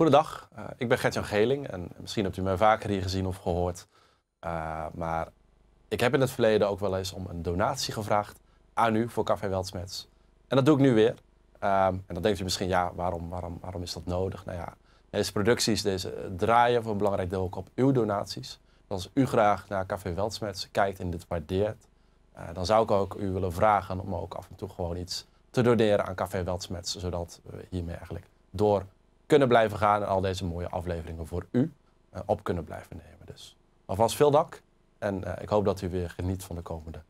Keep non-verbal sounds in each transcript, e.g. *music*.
Goedendag, uh, ik ben Gertjan Geling en misschien hebt u mij vaker hier gezien of gehoord. Eh, maar ik heb in het verleden ook wel eens om een donatie gevraagd aan u voor Café Weltsmets. En dat doe ik nu weer. Ehm, en dan denkt u misschien, ja, waarom, waarom, waarom is dat nodig? Nou ja, deze producties deze eh, draaien voor een belangrijk deel ook op uw donaties. als u graag naar Café Weltsmets kijkt en dit waardeert, dan zou ik ook u willen vragen om ook af en toe gewoon iets te doneren aan Café Weltsmets, zodat we hiermee eigenlijk door kunnen blijven gaan en al deze mooie afleveringen voor u eh, op kunnen blijven nemen. Dus alvast veel dank en eh, ik hoop dat u weer geniet van de komende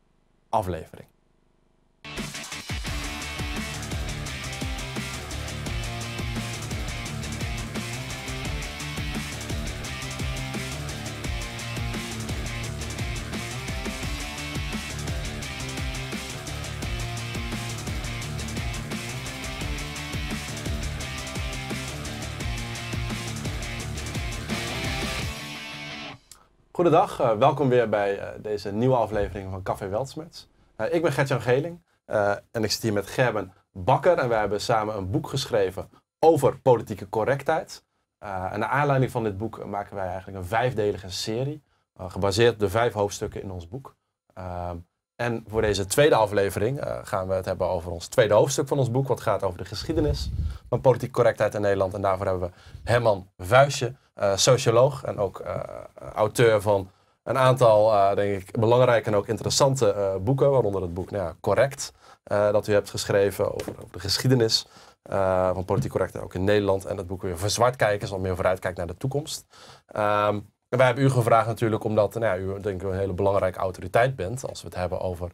aflevering. Goedendag, eh, welkom weer bij eh, deze nieuwe aflevering van Café Weltsmets. Eh, ik ben Gertjan Geling en ik zit hier met Gerben Bakker en wij hebben samen een boek geschreven over politieke correctheid. en naar aanleiding van dit boek maken wij eigenlijk een vijfdelige serie, gebaseerd op de vijf hoofdstukken in ons boek. En voor deze tweede aflevering eh, gaan we het hebben over ons tweede hoofdstuk van ons boek. Wat gaat over de geschiedenis van politiek correctheid in Nederland. En daarvoor hebben we Herman Vuijsje, eh, socioloog en ook eh, auteur van een aantal, denk ik, belangrijke en ook interessante boeken. Waaronder het boek nou ja, Correct, dat u hebt geschreven over, de geschiedenis. van politiek correctheid ook in Nederland. En dat boek weer voor kijken, wat meer kijkt naar de toekomst. Ehm, wij hebben u gevraagd natuurlijk omdat nou ja, u denk ik een hele belangrijke autoriteit bent als we het hebben over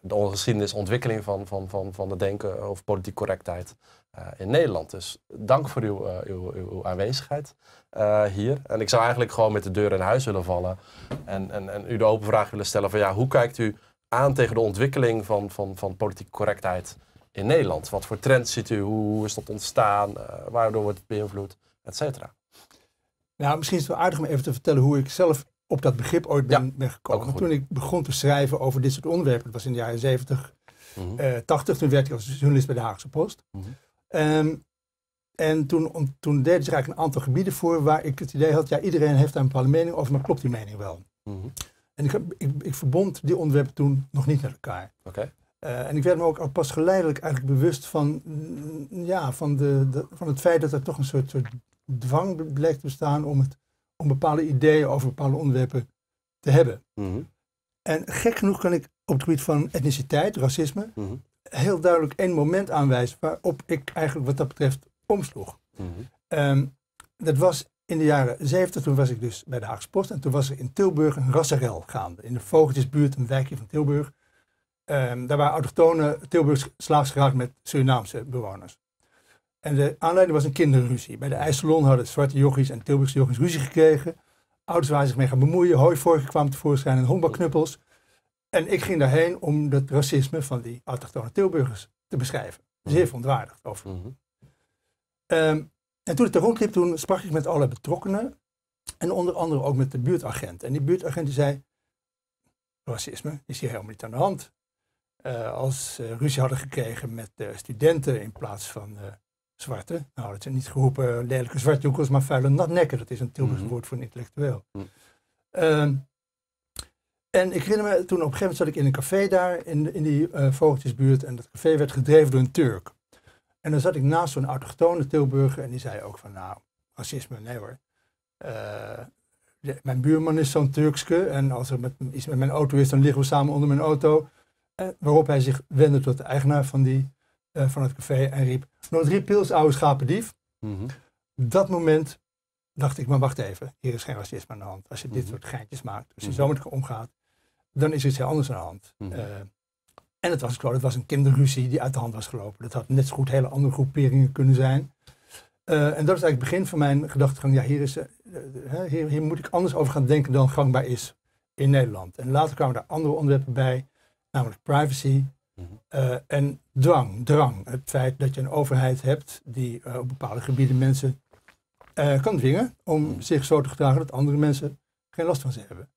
de geschiedenis, ontwikkeling van, van, van, van het denken over politiek correctheid eh, in Nederland. Dus dank voor uw, eh, uw, uw aanwezigheid eh, hier. En ik zou eigenlijk gewoon met de deur in huis willen vallen en, en, en u de open vraag willen stellen van ja, hoe kijkt u aan tegen de ontwikkeling van, van, van politieke correctheid in Nederland? Wat voor trends ziet u? Hoe, hoe is dat ontstaan? waardoor wordt het beïnvloed? Et cetera. Nou, misschien is het wel aardig om even te vertellen hoe ik zelf op dat begrip ooit ben, ben gekomen. Toen ik begon te schrijven over dit soort onderwerpen, dat was in de jaren 70, 80, mhm. eh, toen werd ik als journalist bij de Haagse Post. Mhm. Ehm, en toen, om, toen deed ik eigenlijk een aantal gebieden voor waar ik het idee had, ja, iedereen heeft daar een bepaalde mening over, maar klopt die mening wel? Mhm. En ik, ik, verbond die onderwerpen toen nog niet met elkaar. Eh, en ik werd me ook al pas geleidelijk eigenlijk bewust van, mm, ja, van, de, van het feit dat er toch een soort, soort dwang blijkt te bestaan om, het, om bepaalde ideeën over bepaalde onderwerpen te hebben. Mhm. En gek genoeg kan ik op het gebied van etniciteit, racisme, mhm. heel duidelijk één moment aanwijzen waarop ik eigenlijk wat dat betreft omsloeg. Mhm. Ehm, dat was in de jaren 70, toen was ik dus bij de Haagse Post en toen was er in Tilburg een rassenrel gaande. In de Vogeltjesbuurt, een wijkje van Tilburg. Ehm, daar waren autochtone Tilburgs slaafs geraakt met Surinaamse bewoners. En de aanleiding was een kinderruzie. Bij de IJsselon hadden zwarte jochies en Tilburgse jochies ruzie gekregen. Ouders waren zich mee gaan bemoeien. Hooivorken kwam tevoorschijn en honkbalknuppels. En ik ging daarheen om het racisme van die autochtone Tilburgers te beschrijven. Zeer mhm. verontwaardigd over. Mm -hmm. um, en toen ik daar rondliep, toen sprak ik met alle betrokkenen. En onder andere ook met de buurtagent. En die buurtagent die zei, racisme is hier helemaal niet aan de hand. Eh, als ze ruzie hadden gekregen met eh, studenten in plaats van eh, zwarte. Nou, dat zijn niet geroepen eh, lelijke zwartjoekels, maar vuile natnekken. Dat is een Tilburgs mhm. woord voor een intellectueel. Mhm. Ehm, en ik herinner me, toen op een gegeven moment zat ik in een café daar, in, in die eh, Vogeltjesbuurt. En dat café werd gedreven door een Turk. En dan zat ik naast zo'n autochtone Tilburger en die zei ook van, nou, racisme, nee hoor. Eh, mijn buurman is zo'n Turkske en als er met, iets met mijn auto is, dan liggen we samen onder mijn auto. waarop hij zich wendde tot de eigenaar van die eh, van het café en riep: Nog drie pils, oude schapendief. Mhm. Dat moment dacht ik: Maar wacht even, hier is geen racisme aan de hand. Als je dit mhm. soort geintjes maakt, als je mhm. zo met elkaar omgaat, dan is er iets heel anders aan de hand. Eh, en het was, het was een kinderruzie die uit de hand was gelopen. Dat had net zo goed hele andere groeperingen kunnen zijn. Eh, en dat is eigenlijk het begin van mijn gedachtegang. Ja, hier, is, hier, hier, moet ik anders over gaan denken dan gangbaar is in Nederland. En later kwamen daar andere onderwerpen bij, namelijk privacy, eh, en dwang, drang. Het feit dat je een overheid hebt die eh, op bepaalde gebieden mensen eh, kan dwingen om hmm. zich zo te gedragen dat andere mensen geen last van ze hebben.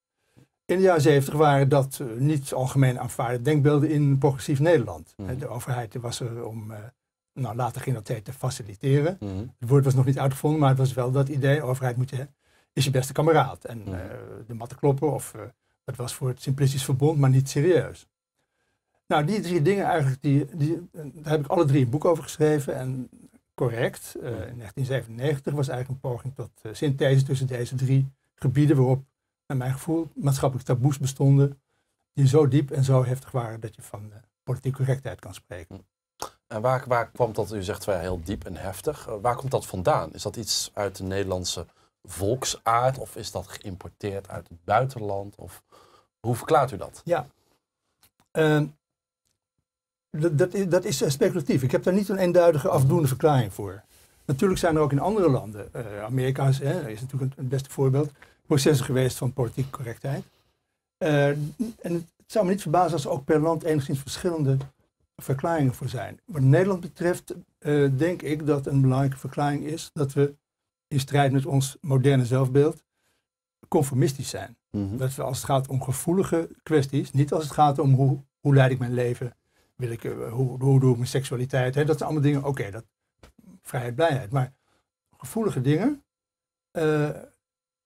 In de jaren zeventig waren dat niet algemeen aanvaarde denkbeelden in progressief Nederland. Hmm. De overheid was er om, nou later ging dat tijd te faciliteren. Hmm. Het woord was nog niet uitgevonden, maar het was wel dat idee, overheid moet je, is je beste kameraad. En mm matte de kloppen, of dat was voor het simplistisch verbond, maar niet serieus. Nou, die drie dingen eigenlijk, die, die, daar heb ik alle drie een boek over geschreven. En correct, eh, in 1997 was eigenlijk een poging tot eh, synthese tussen deze drie gebieden waarop, naar mijn gevoel, maatschappelijk taboes bestonden. Die zo diep en zo heftig waren dat je van uh, politieke correctheid kan spreken. Hm. En waar, waar kwam dat, u zegt wel heel diep en heftig, waar komt dat vandaan? Is dat iets uit de Nederlandse volksaard of is dat geïmporteerd uit het buitenland? Of hoe verklaart u dat? Ja, ehm, dat, dat, is, eh, speculatief. Ik heb daar niet een eenduidige afdoende verklaring voor. Natuurlijk zijn er ook in andere landen, uh, Amerika is, hè, is natuurlijk het beste voorbeeld, processen geweest van politieke correctheid. Eh, en het zou me niet verbazen als er ook per land enigszins verschillende verklaringen voor zijn. Wat Nederland betreft denk ik dat een belangrijke verklaring is dat we in strijd met ons moderne zelfbeeld conformistisch zijn. Mhm. Dat we als het gaat om gevoelige kwesties, niet als het gaat om hoe, hoe leid ik mijn leven, wil ik, eh, hoe, hoe doe ik mijn seksualiteit? Hè? Dat zijn allemaal dingen, oké, dat vrijheid, blijheid. Maar gevoelige dingen eh,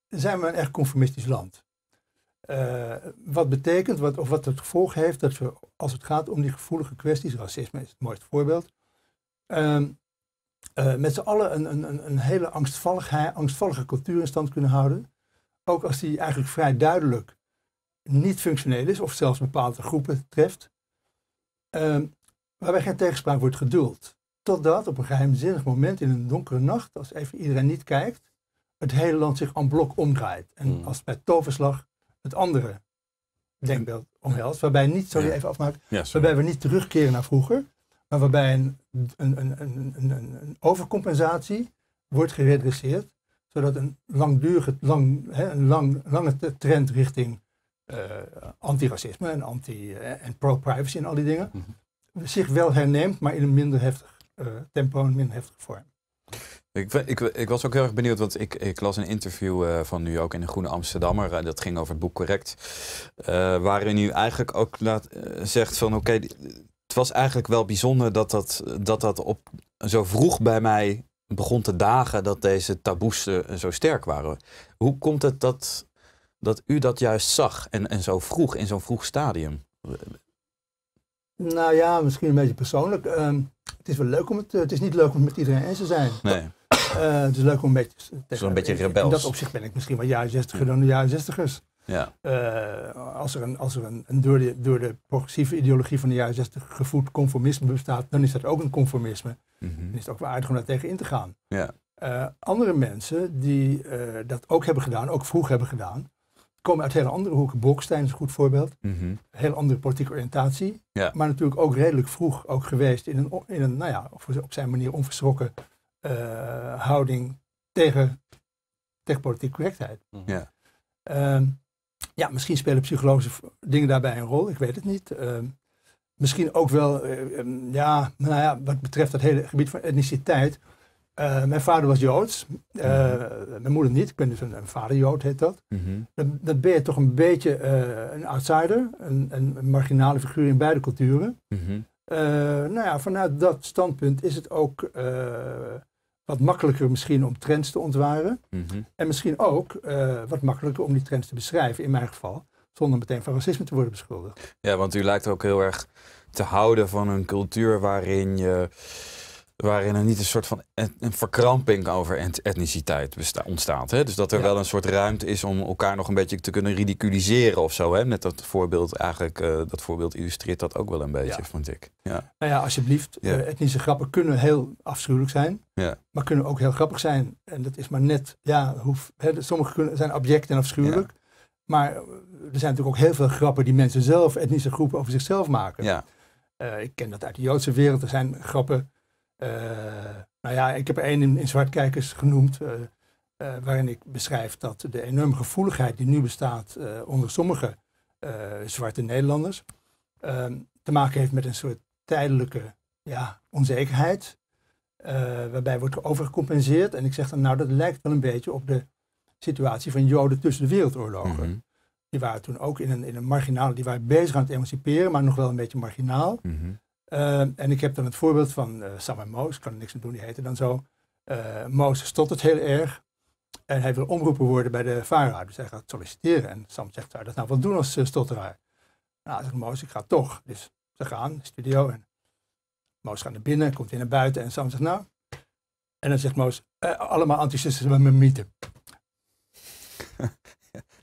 zijn we een echt conformistisch land. Eh, wat betekent, wat, of wat het gevolg heeft, dat we als het gaat om die gevoelige kwesties, racisme is het mooiste voorbeeld, ehm, met z'n allen een, een, een hele angstvallige cultuur in stand kunnen houden. Ook als die eigenlijk vrij duidelijk niet functioneel is, of zelfs bepaalde groepen treft. Ehm, waarbij geen tegenspraak wordt geduld. Totdat op een geheimzinnig moment in een donkere nacht, als even iedereen niet kijkt, het hele land zich aan blok omdraait. En hmm. als bij toverslag het andere denkbeeld omhelst, waarbij niet, sorry even waarbij we niet terugkeren naar vroeger, maar waarbij een, een, een, een, een overcompensatie wordt geredresseerd, zodat een langdurige, lang, hè, een lang, lange trend richting eh, antiracisme en, anti, eh, en pro-privacy en al die dingen, mhm. zich wel herneemt, maar in een minder heftig eh, tempo, en minder heftige vorm. Ik, ik, ik, was ook heel erg benieuwd, want ik, ik las een interview van nu ook in de Groene Amsterdammer. dat ging over het boek Correct. waarin u eigenlijk ook zegt van oké, het was eigenlijk wel bijzonder dat dat, dat, dat op, zo vroeg bij mij begon te dagen dat deze taboes zo sterk waren. Hoe komt het dat dat u dat juist zag en, en zo vroeg, in zo'n vroeg stadium? Nou ja, misschien een beetje persoonlijk. Ehm, het is wel leuk om het, eh, het is niet leuk om het met iedereen eens te zijn. Nee. Eh, het is leuk om een beetje... een beetje rebels. In dat opzicht ben ik misschien wel jaren zestiger dan de jaren zestigers. Ja. Eh, als er, een, als er een, een, door, de, door de progressieve ideologie van de jaren 60 gevoed conformisme bestaat, dan is dat ook een conformisme. Mm Dan is het ook wel aardig om daar tegen in te gaan. Ja. andere mensen die dat ook hebben gedaan, ook vroeg hebben gedaan, komen uit hele andere hoeken. Bolkestein is een goed voorbeeld. Mm -hmm. Heel andere politieke oriëntatie. Maar natuurlijk ook redelijk vroeg ook geweest in een, in een nou ja, op zijn manier onverschrokken eh, houding tegen, tegen politieke correctheid. Mhm. Ja. Ehm, ja, misschien spelen psychologische dingen daarbij een rol. Ik weet het niet. Ehm, misschien ook wel, eh, ehm, ja, nou ja, wat betreft dat hele gebied van etniciteit. Eh, mijn vader was Joods, eh, mhm. mijn moeder niet, ik ben dus een, vader-Jood, heet dat. Mhm. Dan, ben je toch een beetje eh, een outsider, een, een, marginale figuur in beide culturen. Mhm. nou ja, vanuit dat standpunt is het ook wat makkelijker misschien om trends te ontwaren. En misschien ook wat makkelijker om die trends te beschrijven, in mijn geval, zonder meteen van racisme te worden beschuldigd. Ja, want u lijkt ook heel erg te houden van een cultuur waarin je waarin er niet een soort van een verkramping over etniciteit ontstaat. Hè? Dus dat er wel een soort ruimte is om elkaar nog een beetje te kunnen ridiculiseren of zo. Hè? Net dat voorbeeld eigenlijk, eh, dat voorbeeld illustreert dat ook wel een beetje, vond ik. Ja. Nou ja, alsjeblieft. Eh, etnische grappen kunnen heel afschuwelijk zijn, maar kunnen ook heel grappig zijn. En dat is maar net, ja, hoef, hè, sommige kunnen, zijn object en afschuwelijk. Maar er zijn natuurlijk ook heel veel grappen die mensen zelf, etnische groepen, over zichzelf maken. Eh, ik ken dat uit de Joodse wereld. Er zijn grappen eh, nou ja, ik heb één in, in Zwartkijkers genoemd. Eh, eh, waarin ik beschrijf dat de enorme gevoeligheid die nu bestaat onder sommige zwarte Nederlanders ehm, te maken heeft met een soort tijdelijke ja, onzekerheid. waarbij wordt overgecompenseerd. En ik zeg dan, nou, dat lijkt wel een beetje op de situatie van Joden tussen de wereldoorlogen. Mhm. Die waren toen ook in een, in een marginale, die waren bezig aan het emanciperen, maar nog wel een beetje marginaal. Mhm. Eh, en ik heb dan het voorbeeld van eh, Sam en Moos, kan er niks aan doen, die heette dan zo. Uh, Moos stottert heel erg en hij wil omroepen worden bij de VARA. Dus hij gaat solliciteren en Sam zegt, zou dat nou wel doen als stotteraar? Nou, zegt Moos, ik ga toch. Dus ze gaan, studio en Moos gaat naar binnen, komt weer naar buiten en Sam zegt, nou. En dan zegt Moos, allemaal enthousiasten met mijn mythe.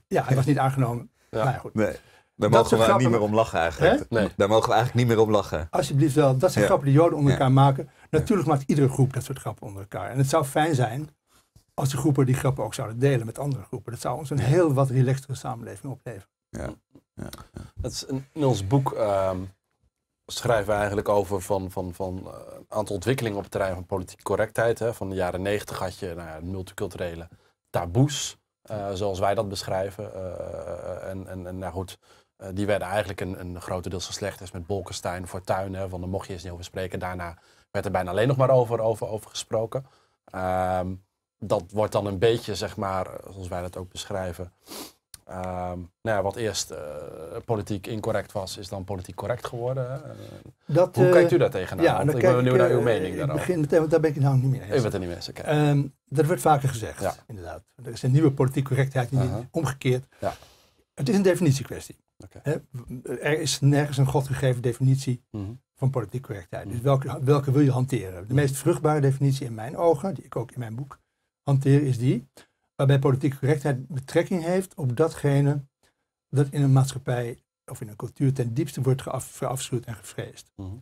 ja, hij was niet aangenomen. Ja, nou ja, goed. Nee. Daar mogen we grappen... niet meer om lachen eigenlijk. Nee. Daar mogen we eigenlijk niet meer om lachen. Alsjeblieft wel, dat zijn grappen die Joden onder elkaar maken. Natuurlijk maakt iedere groep dat soort grappen onder elkaar. En het zou fijn zijn als de groepen die grappen ook zouden delen met andere groepen. Dat zou ons een heel wat relaxtere samenleving opleveren. Ja. Dat is een, in ons boek ehm, schrijven we eigenlijk over van, van, van eh, een aantal ontwikkelingen op het terrein van politieke correctheid. Hè. Van de jaren negentig had je nou ja, multiculturele taboes, eh, zoals wij dat beschrijven. Eh, en en, en nou goed, eh, die werden eigenlijk een, een grotendeels geslecht met Bolkestein, Fortuyn, hè, want daar mocht je eens niet over spreken. Daarna werd er bijna alleen nog maar over, over, over gesproken. Ehm, dat wordt dan een beetje, zeg maar, zoals wij dat ook beschrijven, ehm, nou ja, wat eerst eh, politiek incorrect was, is dan politiek correct geworden. Eh, dat, hoe kijkt u daar tegenaan? Ja, nou, ik ben benieuwd naar uw mening daarover. Begin meteen, daar ben ik nou niet meer eens. Ik bent er niet mee eens, okay. um, Dat wordt vaker gezegd, ja. inderdaad. Er is een nieuwe politiek correctheid, die omgekeerd. Ja. Het is een definitiekwestie. Er is nergens een godgegeven definitie mhm. van politiek correctheid. Dus mhm. welke, welke wil je hanteren? De meest vruchtbare definitie in mijn ogen, die ik ook in mijn boek hanteer, is die waarbij politieke correctheid betrekking heeft op datgene dat in een maatschappij of in een cultuur ten diepste wordt verafschuwd en gevreesd. Mhm.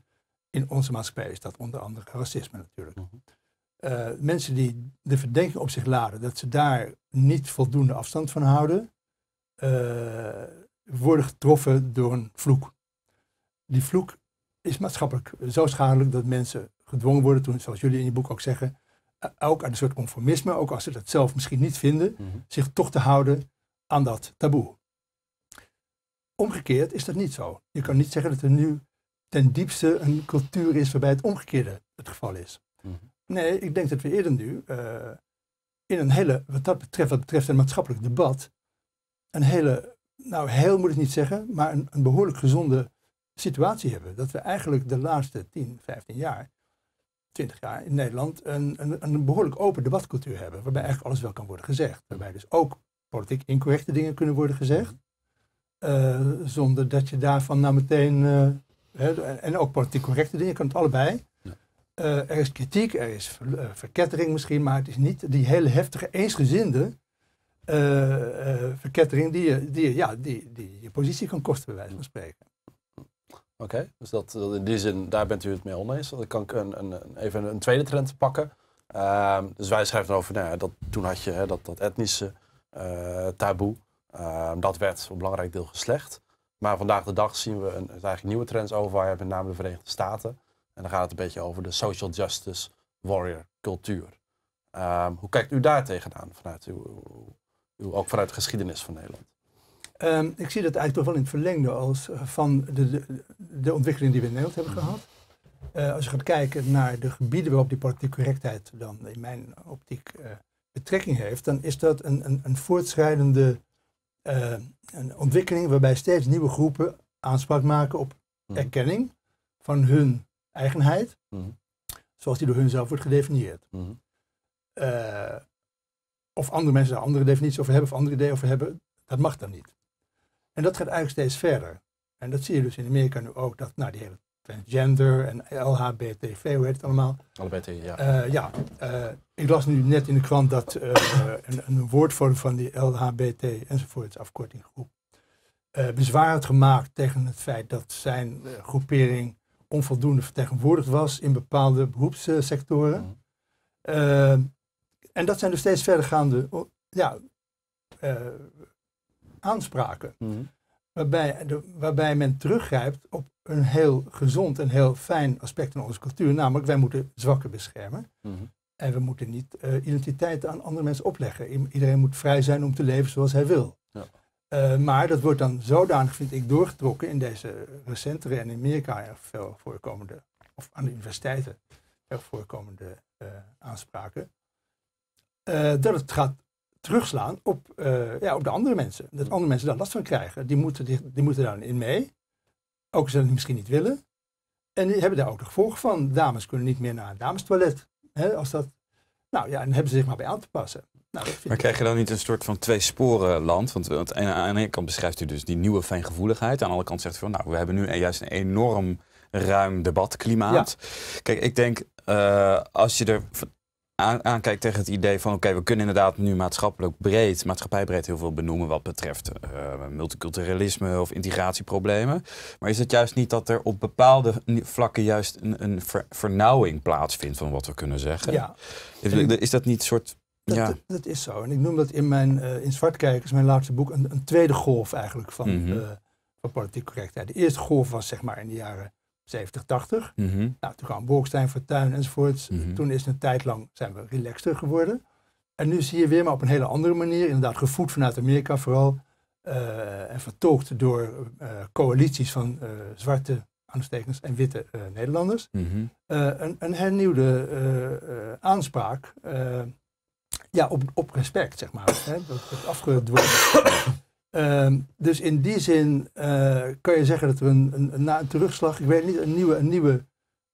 In onze maatschappij is dat onder andere racisme natuurlijk. Eh, mensen die de verdenking op zich laden dat ze daar niet voldoende afstand van houden, eh, worden getroffen door een vloek. Die vloek is maatschappelijk zo schadelijk dat mensen gedwongen worden, toen, zoals jullie in je boek ook zeggen, eh, ook aan een soort conformisme, ook als ze dat zelf misschien niet vinden, mhm. zich toch te houden aan dat taboe. Omgekeerd is dat niet zo. Je kan niet zeggen dat er nu ten diepste een cultuur is waarbij het omgekeerde het geval is. Mhm. Nee, ik denk dat we eerder nu eh, in een hele, wat dat betreft, wat betreft een maatschappelijk debat, een hele nou heel moet ik niet zeggen, maar een, een, behoorlijk gezonde situatie hebben. Dat we eigenlijk de laatste 10, 15 jaar, 20 jaar in Nederland een, een, een behoorlijk open debatcultuur hebben. Waarbij eigenlijk alles wel kan worden gezegd. Waarbij dus ook politiek incorrecte dingen kunnen worden gezegd. Eh, zonder dat je daarvan nou meteen. Eh, en ook politiek correcte dingen, kan het allebei. Eh, er is kritiek, er is verkettering misschien, maar het is niet die hele heftige eensgezinde eh, eh, verkettering die je, die, ja, die, die je positie kan kosten, bij wijze van spreken. Oké, dus dat, dat, in die zin, daar bent u het mee oneens. Dan kan ik een, een, even een tweede trend pakken. Ehm, dus wij schrijven over, nou ja, dat, toen had je hè, dat, dat etnische eh, taboe. Ehm, dat werd voor een belangrijk deel geslecht. Maar vandaag de dag zien we een, eigenlijk nieuwe trends over. Waar je met name de Verenigde Staten. En dan gaat het een beetje over de social justice warrior cultuur. Ehm, hoe kijkt u daar tegenaan vanuit uw, ook vanuit de geschiedenis van Nederland. Ehm, ik zie dat eigenlijk toch wel in het verlengde als eh, van de, de, ontwikkeling die we in Nederland hebben mhm. gehad. Eh, als je gaat kijken naar de gebieden waarop die politieke correctheid dan in mijn optiek eh, betrekking heeft, dan is dat een, een, een voortschrijdende een ontwikkeling waarbij steeds nieuwe groepen aanspraak maken op mhm. erkenning van hun eigenheid, mhm. zoals die door hun zelf wordt gedefinieerd. Mm of andere mensen daar andere definities over hebben of andere ideeën over hebben, dat mag dan niet. En dat gaat eigenlijk steeds verder. En dat zie je dus in Amerika nu ook, dat nou, die hele transgender en LHBTV, hoe heet het allemaal? LHBT, ja. Eh, ja, eh, ik las nu net in de krant dat eh, een, een woordvorm van die LHBT enzovoorts afkorting groep bezwaar had gemaakt tegen het feit dat zijn groepering onvoldoende vertegenwoordigd was in bepaalde beroepssectoren. Mm en dat zijn dus steeds verdergaande ja, eh, aanspraken. Mhm. waarbij, waarbij men teruggrijpt op een heel gezond en heel fijn aspect van onze cultuur. Namelijk, wij moeten zwakken beschermen. Mhm. En we moeten niet eh, identiteiten aan andere mensen opleggen. iedereen moet vrij zijn om te leven zoals hij wil. Ja. Eh, maar dat wordt dan zodanig, vind ik, doorgetrokken in deze recentere en in Amerika veel voorkomende, of aan de universiteiten erg voorkomende aanspraken. Eh, dat het gaat terugslaan op, eh, ja, op de andere mensen. Dat mm. andere mensen daar last van krijgen. Die moeten, die, die moeten daar in mee. Ook als ze dat misschien niet willen. En die hebben daar ook de gevolgen van. Dames kunnen niet meer naar een damestoilet. Hè, als dat, nou ja, dan hebben ze zich maar bij aan te passen. Nou, maar krijg je dan niet een soort van twee sporen land? Want, want aan de ene kant beschrijft u dus die nieuwe fijngevoeligheid. Aan de andere kant zegt u van, nou, we hebben nu juist een enorm ruim debatklimaat. Kijk, ik denk, eh, als je er aankijkt tegen het idee van oké, we kunnen inderdaad nu maatschappelijk breed, maatschappijbreed heel veel benoemen wat betreft uh, multiculturalisme of integratieproblemen. Maar is het juist niet dat er op bepaalde vlakken juist een, een vernauwing plaatsvindt van wat we kunnen zeggen? Ja. Is, is dat niet een soort dat, ja. dat, is zo. En ik noem dat in, mijn, uh, in Zwartkijkers, mijn laatste boek, een, een tweede golf eigenlijk van, mm van politieke correctheid. De eerste golf was zeg maar in de jaren 70, 80. Mm -hmm. Nou, toen kwam Borgstein, voor enzovoorts. Mm -hmm. Toen is een tijd lang zijn we relaxter geworden. En nu zie je weer, maar op een hele andere manier, inderdaad gevoed vanuit Amerika vooral. Eh, en vertoogd door eh, coalities van eh, zwarte aanstekens en witte Nederlanders. Mhm. een, een, hernieuwde aanspraak ja, op, op respect, zeg maar. Hè? Dat, dat afgedwongen Ehm, dus in die zin eh, kan je zeggen dat er een, een, een, een terugslag, ik weet niet, een nieuwe, een nieuwe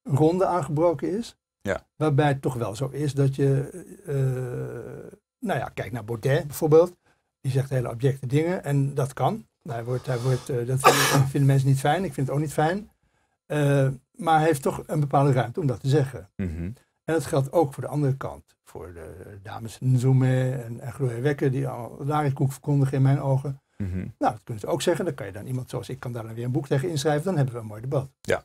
ronde aangebroken is. Ja. Waarbij het toch wel zo is dat je, eh, nou ja, kijk naar Baudet bijvoorbeeld. Die zegt hele objecte dingen en dat kan. hij wordt, hij wordt, eh, dat vinden, mensen niet fijn, ik vind het ook niet fijn. maar hij heeft toch een bepaalde ruimte om dat te zeggen. Mhm. En dat geldt ook voor de andere kant. Voor de dames Nzume en, en Wekker, die al koek verkondigen in mijn ogen. Mhm. Nou, dat kunnen ze ook zeggen. Dan kan je dan iemand zoals ik kan daar dan weer een boek tegen inschrijven. Dan hebben we een mooi debat. Ja.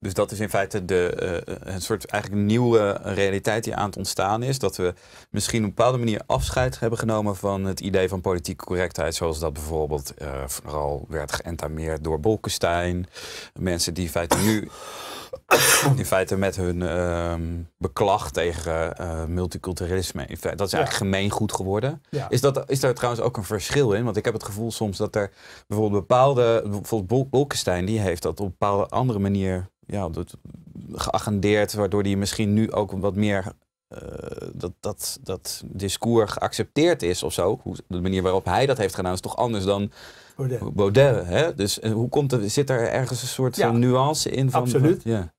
Dus dat is in feite de, eh, een soort eigenlijk nieuwe realiteit die aan het ontstaan is. Dat we misschien op een bepaalde manier afscheid hebben genomen van het idee van politieke correctheid. Zoals dat bijvoorbeeld eh, vooral werd geëntameerd door Bolkestein. Mensen die in feite nu in feite met hun uh, ehm, beklag tegen eh, multiculturalisme. In feite, dat is eigenlijk gemeengoed geworden. Is, dat, is daar trouwens ook een verschil in? Want ik heb het gevoel soms dat er bijvoorbeeld bepaalde. Bijvoorbeeld Bolkestein die heeft dat op een bepaalde andere manier ja, geagendeerd, waardoor die misschien nu ook wat meer uh, dat, dat, dat discours geaccepteerd is of zo. Hoe, de manier waarop hij dat heeft gedaan is toch anders dan Baudet. hè? Dus eh, hoe komt er, zit er ergens een soort van nuance in? Van, absoluut. Van, ja.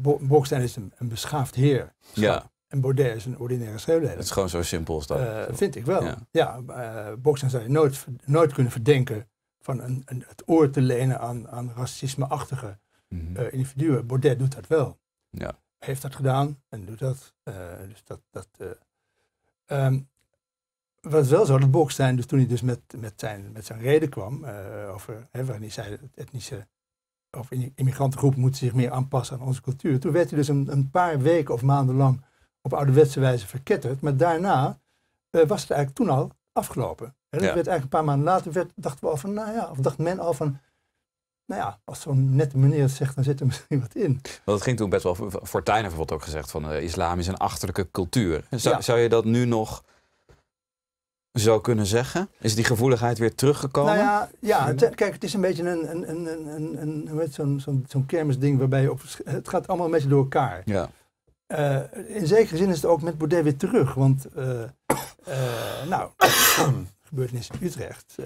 nou, is een, een beschaafd heer. Ja. En Baudet is een ordinaire schreeuwleider. Het is gewoon zo simpel als dat. Eh, vind ik wel. Ja, ja zou je nooit, nooit kunnen verdenken van een, een, het oor te lenen aan, aan racisme-achtige mm -hmm. individuen. Baudet doet dat wel. Ja. Heeft dat gedaan en doet dat. Eh, dus dat. dat eh. ehm, was wel zo dat Bolkestein, dus toen hij dus met, met, zijn, met zijn reden kwam, over, hè, waarin hij zei dat etnische of immigrantengroepen moeten zich meer aanpassen aan onze cultuur. Toen werd hij dus een, een paar weken of maanden lang op ouderwetse wijze verketterd. Maar daarna was het eigenlijk toen al afgelopen. En dat werd eigenlijk een paar maanden later, werd, dachten we al van, nou ja, of dacht men al van, nou ja, als zo'n nette meneer het zegt, dan zit er misschien wat in. Want het ging toen best wel, Fortuyn heeft bijvoorbeeld ook gezegd, van eh, islam is een achterlijke cultuur. Zou, zou, je dat nu nog zo kunnen zeggen? Is die gevoeligheid weer teruggekomen? Nou ja, ja kijk, het is een beetje een, een, een, een, een zo'n, kermisding waarbij je op, het gaat allemaal een beetje door elkaar. Ja. Eh, in zekere zin is het ook met Baudet weer terug, want uh, nou, *coughs* gebeurtenis in Utrecht...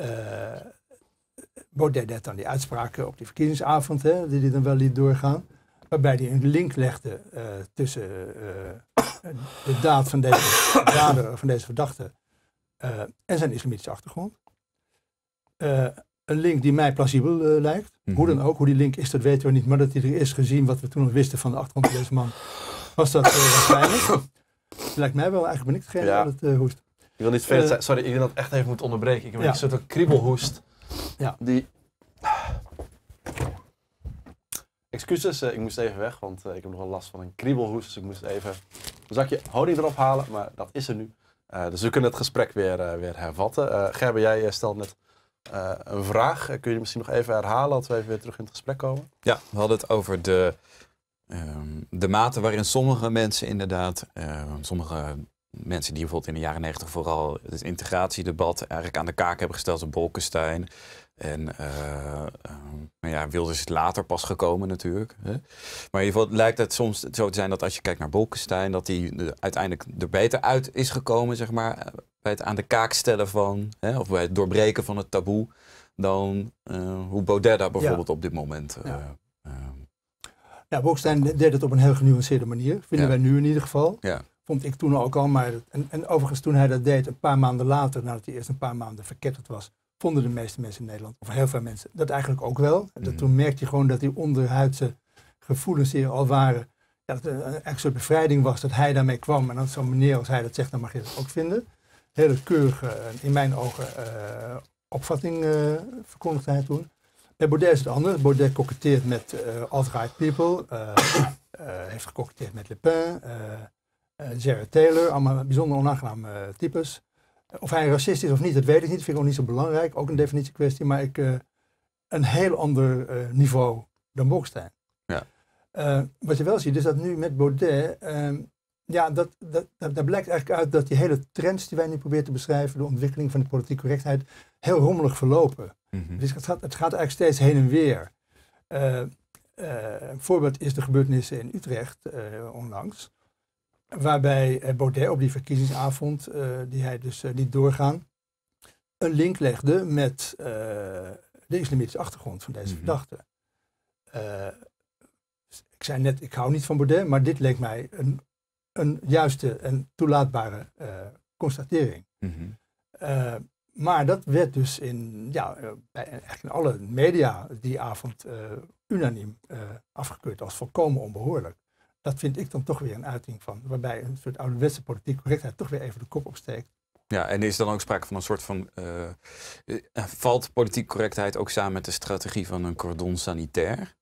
Uh, Baudet deed dan die uitspraken op die verkiezingsavond, die hij dan wel liet doorgaan. Waarbij hij een link legde eh, tussen eh, *coughs* de daad van deze, *coughs* dader, van deze verdachte eh, en zijn islamitische achtergrond. een link die mij plausibel lijkt. Mhm. Hoe dan ook, hoe die link is, dat weten we niet. Maar dat hij er is gezien wat we toen nog wisten van de achtergrond van deze man, was dat waarschijnlijk. *coughs* lijkt mij wel, eigenlijk ben ik degene ja. dat hoest. Ik wil niet verder Sorry, ik wil dat echt even moeten onderbreken. Ik heb een soort kriebelhoest. Ja. Die... Excuses, eh, ik moest even weg, want eh, ik heb nog wel last van een kriebelhoes. Dus ik moest even een zakje honing erop halen, maar dat is er nu. Eh, dus we kunnen het gesprek weer, weer hervatten. Uh, Gerben, jij stelt net een vraag. kun je misschien nog even herhalen, dat we even weer terug in het gesprek komen? Ja, we hadden het over de, ehm, de mate waarin sommige mensen inderdaad, ehm, sommige mensen die bijvoorbeeld in de jaren negentig vooral het integratiedebat eigenlijk aan de kaak hebben gesteld, zoals Bolkestein, en eh, eh, ja, Wilders is later pas gekomen natuurlijk. Hè? Maar in ieder geval lijkt het soms zo te zijn dat als je kijkt naar Bolkestein, dat hij uiteindelijk er beter uit is gekomen, zeg maar, bij het aan de kaak stellen van, hè, of bij het doorbreken van het taboe, dan eh, hoe Baudet daar bijvoorbeeld op dit moment. Uh, ja. Bolkestein deed het op een heel genuanceerde manier, vinden wij nu in ieder geval. Vond ik toen ook al, maar en, en overigens toen hij dat deed, een paar maanden later, nadat hij eerst een paar maanden verketterd was, vonden de meeste mensen in Nederland, of heel veel mensen, dat eigenlijk ook wel. Mhm. toen merkte je gewoon dat die onderhuidse gevoelens die er al waren, dat het een extra bevrijding was dat hij daarmee kwam. En dan zo'n meneer als hij dat zegt, dan mag je dat ook vinden. Hele keurige, in mijn ogen, eh, opvatting uh, verkondigde hij toen. Bij Baudet is het anders. Baudet koketteert met uh, alt-right people. *coughs* heeft gekoketteerd met Le Pen. Jared Taylor. Allemaal bijzonder onaangename types. Of hij racist is of niet, dat weet ik niet. vind ik ook niet zo belangrijk. Ook een definitie kwestie. Maar ik, eh, een heel ander eh, niveau dan Bokstein. Ja. Eh, wat je wel ziet, is dat nu met Baudet... Ehm, ja, dat, dat, dat, daar blijkt eigenlijk uit dat die hele trends die wij nu proberen te beschrijven... de ontwikkeling van de politieke correctheid, heel rommelig verlopen. Mhm. Dus het gaat, het gaat eigenlijk steeds heen en weer. een voorbeeld is de gebeurtenissen in Utrecht onlangs waarbij eh, Baudet op die verkiezingsavond, eh, die hij dus eh, liet doorgaan, een link legde met de islamitische achtergrond van deze mm verdachte. ik zei net, ik hou niet van Baudet, maar dit leek mij een, een juiste en toelaatbare constatering. Mhm. maar dat werd dus in, ja, bij in alle media die avond uh, unaniem afgekeurd als volkomen onbehoorlijk dat vind ik dan toch weer een uiting van. Waarbij een soort ouderwetse politieke correctheid toch weer even de kop opsteekt. Ja, en is dan ook sprake van een soort van. Eh, eh, valt politieke correctheid ook samen met de strategie van een cordon sanitair?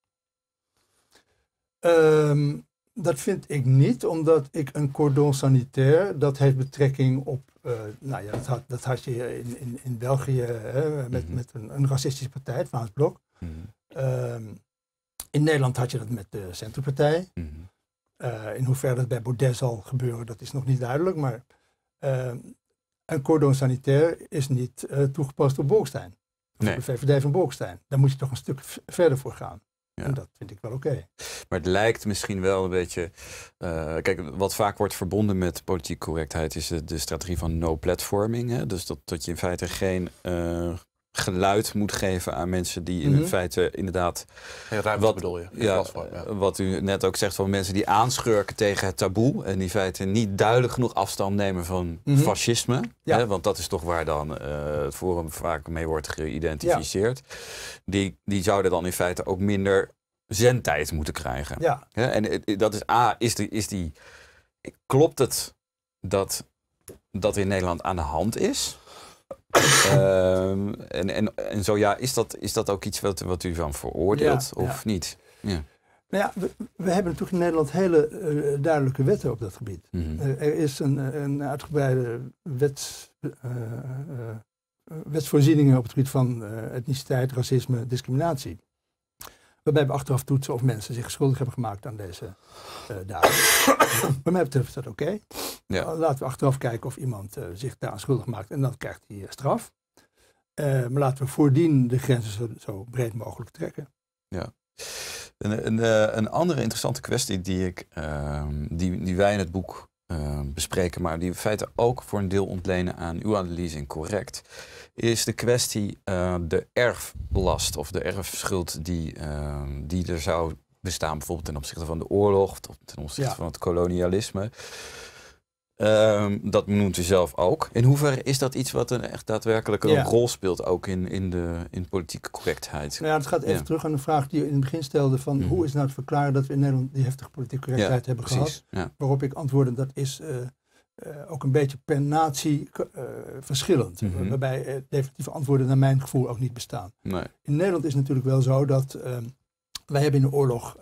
Ehm, dat vind ik niet, omdat ik een cordon sanitair, dat heeft betrekking op, eh, nou ja, dat had, dat had je in, in, in België hè, met, mhm. met een, een, racistische partij, het Vlaams Blok. Mhm. Ehm, in Nederland had je dat met de Centrumpartij. Mhm. Eh, in hoeverre dat bij Baudet zal gebeuren, dat is nog niet duidelijk. Maar ehm, een cordon sanitair is niet eh, toegepast op Bolkestein. Nee. Op de VVD van Bolkestein. Daar moet je toch een stuk verder voor gaan. Ja. En dat vind ik wel oké. Maar het lijkt misschien wel een beetje. Eh, kijk, wat vaak wordt verbonden met politieke correctheid is de, de strategie van no-platforming. Dus dat, dat je in feite geen geluid moet geven aan mensen die in mhm. feite inderdaad... wat, bedoel je? ja, eh, Wat u net ook zegt van mensen die aanschurken tegen het taboe... en in feite niet duidelijk genoeg afstand nemen van mhm. fascisme. Hè, want dat is toch waar dan uh, het Forum vaak mee wordt geïdentificeerd. Die, die zouden dan in feite ook minder zendtijd moeten krijgen. Ja. Hè, en dat is A, is die, is die... Klopt het dat dat in Nederland aan de hand is... Ehm, en, en, en zo ja, is dat, is dat ook iets wat, wat u van veroordeelt of niet? Ja. Nou ja, we, hebben natuurlijk in Nederland hele eh, duidelijke wetten op dat gebied. Mhm. Eh, er is een, een uitgebreide wet, uh, eh, op het gebied van etniciteit, racisme, discriminatie. Waarbij we achteraf toetsen of mensen zich schuldig hebben gemaakt aan deze uh, eh, daden. *coughs* Wat mij betreft is dat oké. Ja. Eh, laten we achteraf kijken of iemand eh, zich daaraan schuldig maakt en dan krijgt hij straf. maar laten we voordien de grenzen zo, breed mogelijk trekken. Ja. Een, een, een, andere interessante kwestie die, ik, ehm, die, die wij in het boek ehm, bespreken, maar die in feite ook voor een deel ontlenen aan uw analyse en correct, is de kwestie eh, de erflast of de erfschuld die, ehm, die er zou bestaan, bijvoorbeeld ten opzichte van de oorlog, ten opzichte van het kolonialisme. Ehm, dat noemt u zelf ook. In hoeverre is dat iets wat een echt daadwerkelijke rol speelt, ook in, in, de, in politieke correctheid? Nou ja, het gaat even terug aan de vraag die je in het begin stelde: van mhm. hoe is nou te verklaren dat we in Nederland die heftige politieke correctheid hebben gehad? Waarop ik antwoordde: dat is eh, eh, ook een beetje per natie eh, verschillend. Mhm. Waarbij eh, definitieve antwoorden naar mijn gevoel ook niet bestaan. Nee. In Nederland is het natuurlijk wel zo dat ehm, wij hebben in de oorlog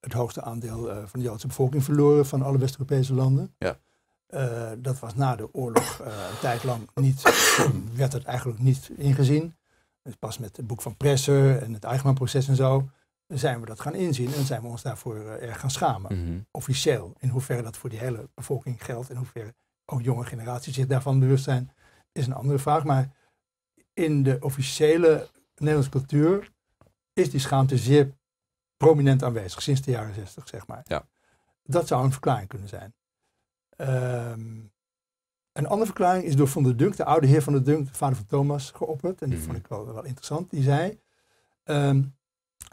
het hoogste aandeel van de Joodse bevolking verloren van alle West-Europese landen. Ja. dat was na de oorlog een tijd lang niet, *clears throat* werd het eigenlijk niet ingezien. Dus pas met het boek van Presser en het Eichmann-proces en zo zijn we dat gaan inzien en zijn we ons daarvoor eh, erg gaan schamen. Mhm. Officieel. In hoeverre dat voor die hele bevolking geldt, in hoeverre ook jonge generaties zich daarvan bewust zijn, is een andere vraag. Maar in de officiële Nederlandse cultuur is die schaamte zeer prominent aanwezig, sinds de jaren zestig, zeg maar. Ja. Dat zou een verklaring kunnen zijn. Ehm, een andere verklaring is door Van der Dunk, de oude heer Van der Dunk, de vader van Thomas, geopperd. En die mhm. vond ik wel, wel interessant. Die zei, ehm,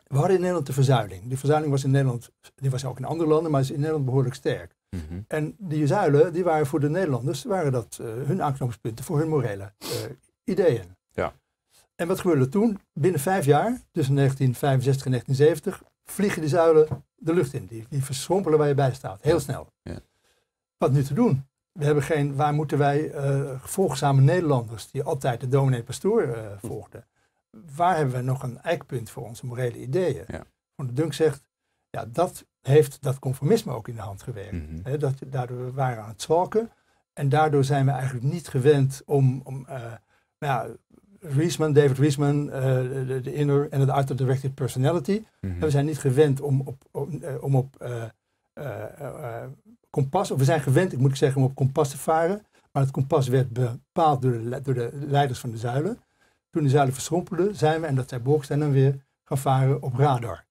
we hadden in Nederland de verzuiling. Die verzuiling was in Nederland, die was ook in andere landen, maar is in Nederland behoorlijk sterk. Mhm. En die zuilen, die waren voor de Nederlanders, waren dat eh, hun aanknopingspunten voor hun morele eh, ideeën. Ja. En wat gebeurde toen? Binnen vijf jaar, tussen 1965 en 1970, vliegen die zuilen de lucht in. Die, die verschrompelen waar je bij staat, heel snel. Ja. Wat nu te doen? We hebben geen, waar moeten wij eh, volgzame Nederlanders, die altijd de dominee-pastoor hm. volgden waar hebben we nog een eikpunt voor onze morele ideeën? Ja. Van de Dunk zegt, ja, dat heeft dat conformisme ook in de hand gewerkt. Mm dat, daardoor waren we aan het zwalken. En daardoor zijn we eigenlijk niet gewend om, om eh, nou ja, David Riesman, eh, de, inner en het outer directed personality. Mhm. We zijn niet gewend om op, om, eh, op kompas, of we zijn gewend, ik moet zeggen, om op kompas te varen. Maar het kompas werd bepaald door de, door de leiders van de zuilen. Toen de zeilen verschrompelden, zijn we, en dat zei Borgstein dan weer, gaan varen op radar.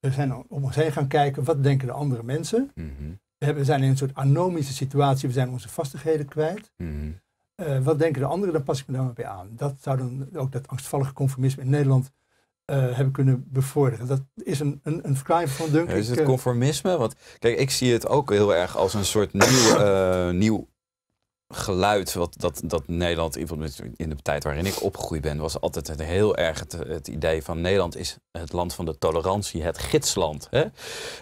We zijn om ons heen gaan kijken, wat denken de andere mensen? Mm -hmm. We zijn in een soort anomische situatie, we zijn onze vastigheden kwijt. Mhm. Eh, wat denken de anderen, dan pas ik me daar maar aan. Dat zou dan ook dat angstvallige conformisme in Nederland eh, hebben kunnen bevorderen. Dat is een, een, een verklaring van Dunker. Is het eh, conformisme? Want kijk, ik zie het ook heel erg als een soort nieuw, uh, nieuw geluid wat, dat, dat Nederland in de tijd waarin ik opgegroeid ben, was altijd het heel erg het, idee van Nederland is het land van de tolerantie, het gidsland. Hè?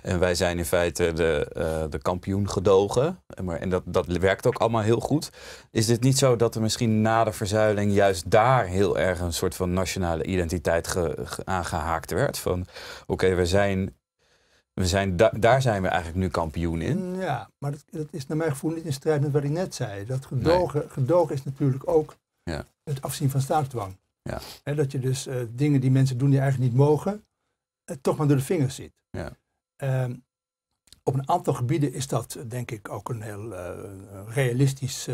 En wij zijn in feite de, eh, de kampioen gedogen. En, maar, en dat, dat werkt ook allemaal heel goed. Is dit niet zo dat er misschien na de verzuiling juist daar heel erg een soort van nationale identiteit aangehaakt werd? Van oké, okay, we zijn we zijn daar zijn we eigenlijk nu kampioen in. Mm, ja, maar dat, dat, is naar mijn gevoel niet in strijd met wat ik net zei. Dat gedogen, gedogen is natuurlijk ook ja. het afzien van staatsdwang. Ja. dat je dus eh, dingen die mensen doen die eigenlijk niet mogen, eh, toch maar door de vingers ziet. Ja. Ehm, op een aantal gebieden is dat denk ik ook een heel eh, realistisch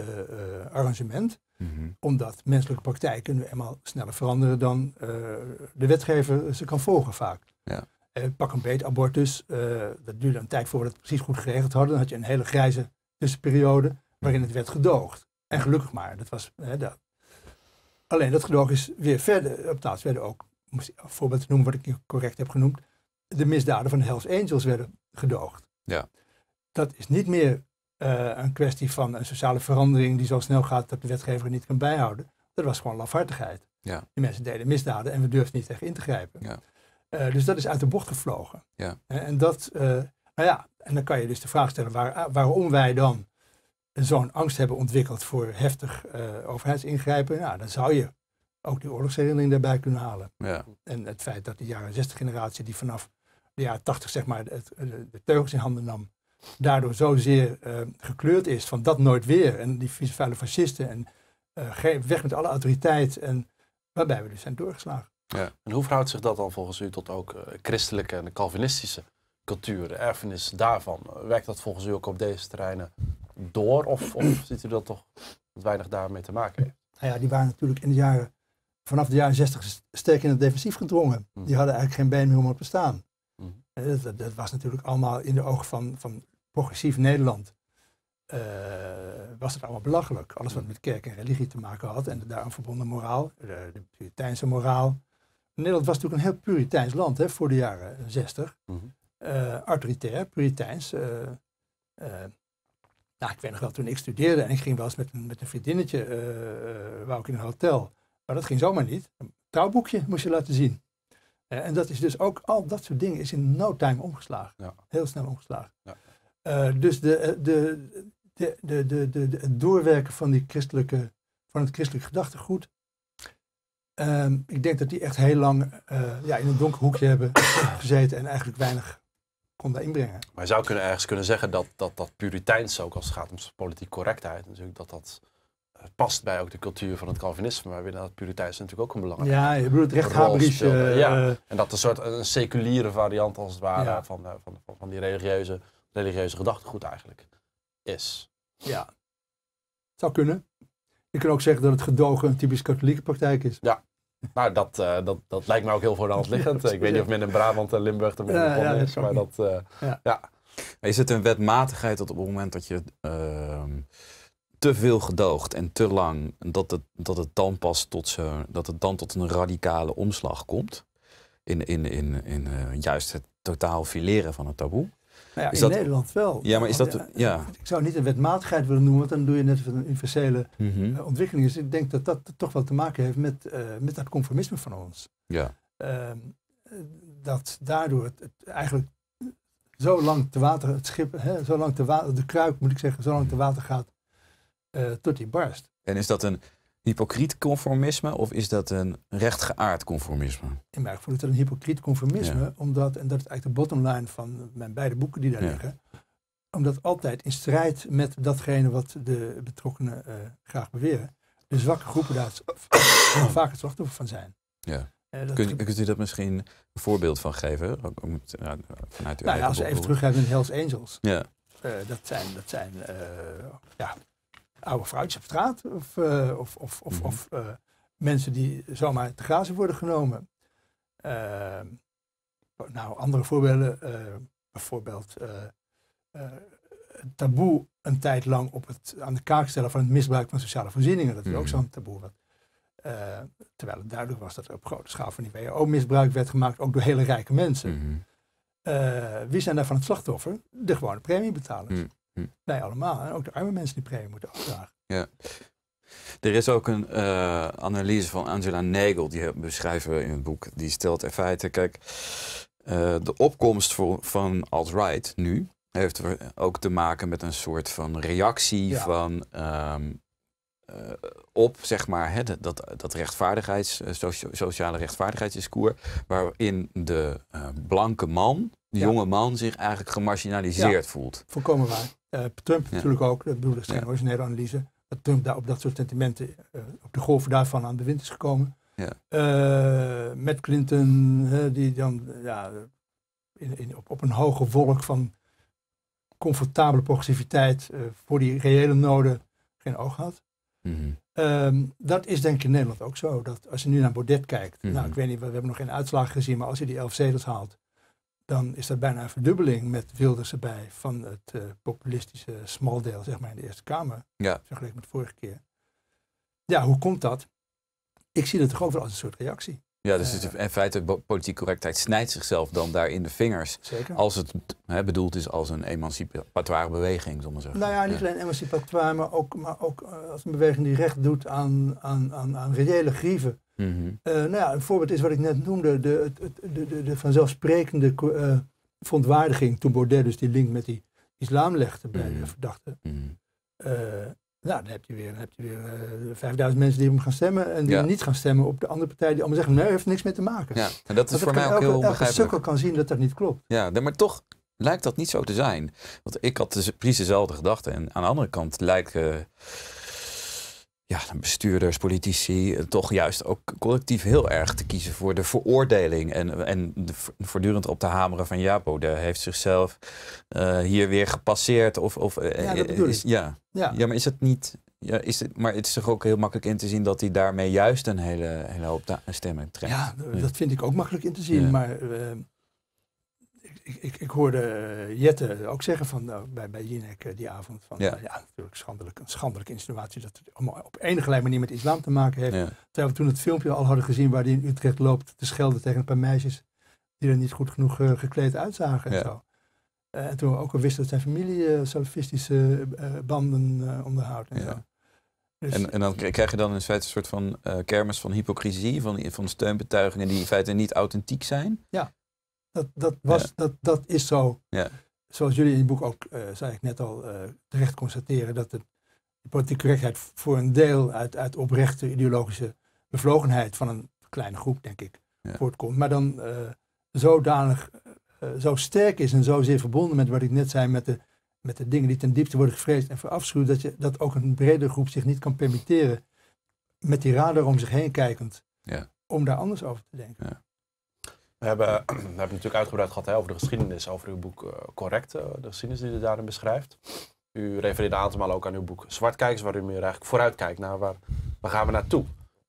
arrangement. Mm -hmm. Omdat menselijke praktijken nu eenmaal sneller veranderen dan de wetgever ze kan volgen vaak. Ja pak een beet abortus. Eh, dat duurde een tijd voor we het precies goed geregeld hadden. Dan had je een hele grijze tussenperiode waarin het werd gedoogd. En gelukkig maar, dat was dat. Alleen dat gedoog is weer verder op plaats. Werden ook, om een voorbeeld te noemen wat ik correct heb genoemd, de misdaden van de Hells Angels werden gedoogd. Ja. Dat is niet meer eh, een kwestie van een sociale verandering die zo snel gaat dat de wetgever het niet kan bijhouden. Dat was gewoon lafhartigheid. Ja. Die mensen deden misdaden en we durfden niet echt in te grijpen. Ja. Eh, dus dat is uit de bocht gevlogen. Ja. Eh, en, dat, eh, nou ja, en dan kan je dus de vraag stellen waar, ah, waarom wij dan zo'n angst hebben ontwikkeld voor heftig overheidsingrijpen. Nou, dan zou je ook die oorlogsherinnering daarbij kunnen halen. Ja. En het feit dat de jaren 60 generatie die vanaf de jaren 80 zeg maar de teugels in handen nam, daardoor zozeer gekleurd is van dat nooit weer. En die vieze vuile fascisten en weg met alle autoriteit. En waarbij we dus zijn doorgeslagen. Ja. En hoe verhoudt zich dat dan volgens u tot ook eh, christelijke en Calvinistische culturen, erfenis daarvan? Werkt dat volgens u ook op deze terreinen door? Of, of *clears throat* ziet u dat toch weinig daarmee te maken heeft? Nou ja, die waren natuurlijk in de jaren, vanaf de jaren 60 sterk in het defensief gedwongen. Mm. Die hadden eigenlijk geen been meer om op te staan. Mm. Eh, dat, dat, was natuurlijk allemaal in de ogen van, van progressief Nederland. Eh, was het allemaal belachelijk. Alles wat mm. met kerk en religie te maken had en de daaraan verbonden moraal, de, Puritijnse moraal, Nederland was natuurlijk een heel puriteins land hè, voor de jaren 60. Mm eh, autoritair, puriteins. Eh, eh, nou, ik weet nog wel, toen ik studeerde en ik ging wel eens met, met een vriendinnetje, wou ik in een hotel. Maar dat ging zomaar niet. Een trouwboekje moest je laten zien. en dat is dus ook, al dat soort dingen is in no time omgeslagen. Heel snel omgeslagen. Ja. dus de, de, de, de, de, de, het doorwerken van, die christelijke, van het christelijk gedachtegoed Ehm, ik denk dat die echt heel lang eh, ja, in een donker hoekje hebben *coughs* gezeten en eigenlijk weinig konden inbrengen. Maar je zou kunnen ergens kunnen zeggen dat dat, dat puriteins ook als het gaat om politiek correctheid natuurlijk, dat dat eh, past bij ook de cultuur van het Calvinisme, maar binnen dat puriteins natuurlijk ook een belangrijk Ja, je bedoelt recht ja. Eh, en dat een soort een seculiere variant als het ware van, van, van, van, die religieuze, religieuze gedachtegoed eigenlijk is. Ja, zou kunnen. Je kan ook zeggen dat het gedogen een typisch katholieke praktijk is. Ja, maar nou, dat, eh, dat, dat lijkt me ook heel voor de hand liggend. ik weet niet of men in Brabant en Limburg er ja, van is, maar dat... Eh, ja. Is het een wetmatigheid dat op het moment dat je ehm, te veel gedoogt en te lang, dat het, dat het dan pas tot, zo, dat het dan tot een radicale omslag komt? In, in, in, in eh, juist het totaal fileren van het taboe? Nou ja, in Nederland wel. Ja, maar is dat... Eh, ja. Ik zou niet een wetmatigheid willen noemen, want dan doe je net van een universele mhm. eh, ontwikkeling Dus Ik denk dat dat toch wel te maken heeft met, eh, met dat conformisme van ons. Ja. Ehm, dat daardoor het, eigenlijk zo lang te water, het schip, hè, zo lang te water, de kruik moet ik zeggen, zo lang te mhm. water gaat tot die barst. En is dat een, hypocriet conformisme of is dat een rechtgeaard conformisme? Ik mijn gevoel is dat een hypocriet conformisme, omdat, en dat is eigenlijk de bottom line van mijn beide boeken die daar liggen, omdat altijd in strijd met datgene wat de betrokkenen eh, graag beweren, de zwakke groepen daar *coughs* vaak het slachtoffer van zijn. Ja. Eh, kunt u dat misschien een voorbeeld van geven? vanuit uw nou ja, als we even teruggaan naar Hells Angels. Ja. Eh, dat zijn, dat zijn ja, oude vrouwtjes op straat of, eh, of, of, of, mhm. of eh, mensen die zomaar te grazen worden genomen. Ehm, nou, andere voorbeelden, eh, bijvoorbeeld taboe een tijd lang op het, aan de kaak stellen van het misbruik van sociale voorzieningen. Dat is ook mhm. zo'n taboe. Wat, terwijl het duidelijk was dat er op grote schaal van die WO misbruik werd gemaakt, ook door hele rijke mensen. Mhm. wie zijn daarvan het slachtoffer? De gewone premiebetalers. Hm. Wij allemaal. En ook de arme mensen die premie moeten afdragen. Ja. Er is ook een eh, analyse van Angela Nagel, die eh, beschrijven in het boek. Die stelt in feite, kijk, eh, de opkomst voor, van alt-right nu heeft ook te maken met een soort van reactie van ehm, op, zeg maar, hè, dat, dat rechtvaardigheids, sociale rechtvaardigheidsdiscours, waarin de blanke man, de jonge man, zich eigenlijk gemarginaliseerd ja. voelt. Volkomen waar. Eh, Trump natuurlijk ook, dat bedoel ik zijn ja. originele analyse, dat Trump daar op dat soort sentimenten, eh, op de golven daarvan aan de wind is gekomen. Ja. Eh, met Clinton, die dan ja, in, in, op, op, een hoge wolk van comfortabele progressiviteit voor die reële noden geen oog had. Mhm. Ehm, dat is denk ik in Nederland ook zo. Dat als je nu naar Baudet kijkt, mhm. nou ik weet niet, we, hebben nog geen uitslagen gezien, maar als hij die elf zetels haalt, dan is dat bijna een verdubbeling met Wilders erbij van het eh, populistische smaldeel, zeg maar, in de Eerste Kamer. Ja. Vergeleken met vorige keer. Ja, hoe komt dat? Ik zie het toch overal als een soort reactie. Ja, dus eh. in feite politieke correctheid snijdt zichzelf dan daar in de vingers. Zeker. Als het hè, bedoeld is als een emancipatoire beweging, zullen zeggen. Nou ja, niet alleen emancipatoire, maar ook, maar ook eh, als een beweging die recht doet aan, aan, aan, aan reële grieven Mhm. Eh, nou ja, een voorbeeld is wat ik net noemde, de, de, de, de vanzelfsprekende uh, verontwaardiging toen Baudet dus die link met die islam legde bij mhm. de verdachte. Mhm. Eh, nou, dan heb je weer, heb je weer 5000 mensen die hem gaan stemmen en die niet gaan stemmen op de andere partij die allemaal zeggen, nee, heeft niks mee te maken. Ja, en dat is voor mij ook elke, heel elke begrijpelijk. sukkel kan zien dat dat niet klopt. Ja, maar toch lijkt dat niet zo te zijn. Want ik had dus precies dezelfde gedachte. En aan de andere kant lijkt ja, bestuurders, politici, eh, toch juist ook collectief heel erg te kiezen voor de veroordeling. En, en voortdurend op te hameren van ja, Bode heeft zichzelf eh, hier weer gepasseerd. Of, of, eh, ja, dat ik. Is, ja. ja. maar is het niet. Ja, is het, maar het is toch ook heel makkelijk in te zien dat hij daarmee juist een hele, hele hoop stemmen trekt. Ja, dat vind ik ook makkelijk in te zien. Maar ik, ik, ik, hoorde eh, Jette ook zeggen van, nou, bij, bij Jinek eh, die avond. Van, eh, ja. natuurlijk schandelijk, een schandelijke insinuatie dat het op enige manier met islam te maken heeft. Terwijl we toen het filmpje al hadden gezien waar hij in Utrecht loopt te schelden tegen een paar meisjes die er niet goed genoeg gekleed uitzagen en zo. en toen we ook al wisten dat zijn familie uh, salafistische banden onderhoudt en zo. Dus en, en, dan krijg je dan in feite een soort van kermis van hypocrisie, van, van steunbetuigingen die in feite niet authentiek zijn. Ja. Dat, dat, was, dat, dat is zo. Ja. Zoals jullie in het boek ook, uh, zei ik net al, eh, terecht constateren, dat de, de, politieke correctheid voor een deel uit, uit oprechte ideologische bevlogenheid van een kleine groep, denk ik, voortkomt. Maar dan uh, zodanig, zo sterk is en zozeer verbonden met wat ik net zei, met de, met de dingen die ten diepste worden gevreesd en verafschuwd, dat, je, dat ook een bredere groep zich niet kan permitteren, met die radar om zich heen kijkend, om daar anders over te denken. We hebben, *clears throat* we natuurlijk uitgebreid gehad hè, over de geschiedenis, over uw boek eh, correcte. de geschiedenis die u daarin beschrijft. U refereerde een aantal malen ook aan uw boek Zwartkijkers, waar u meer eigenlijk vooruit kijkt naar waar, waar gaan we naartoe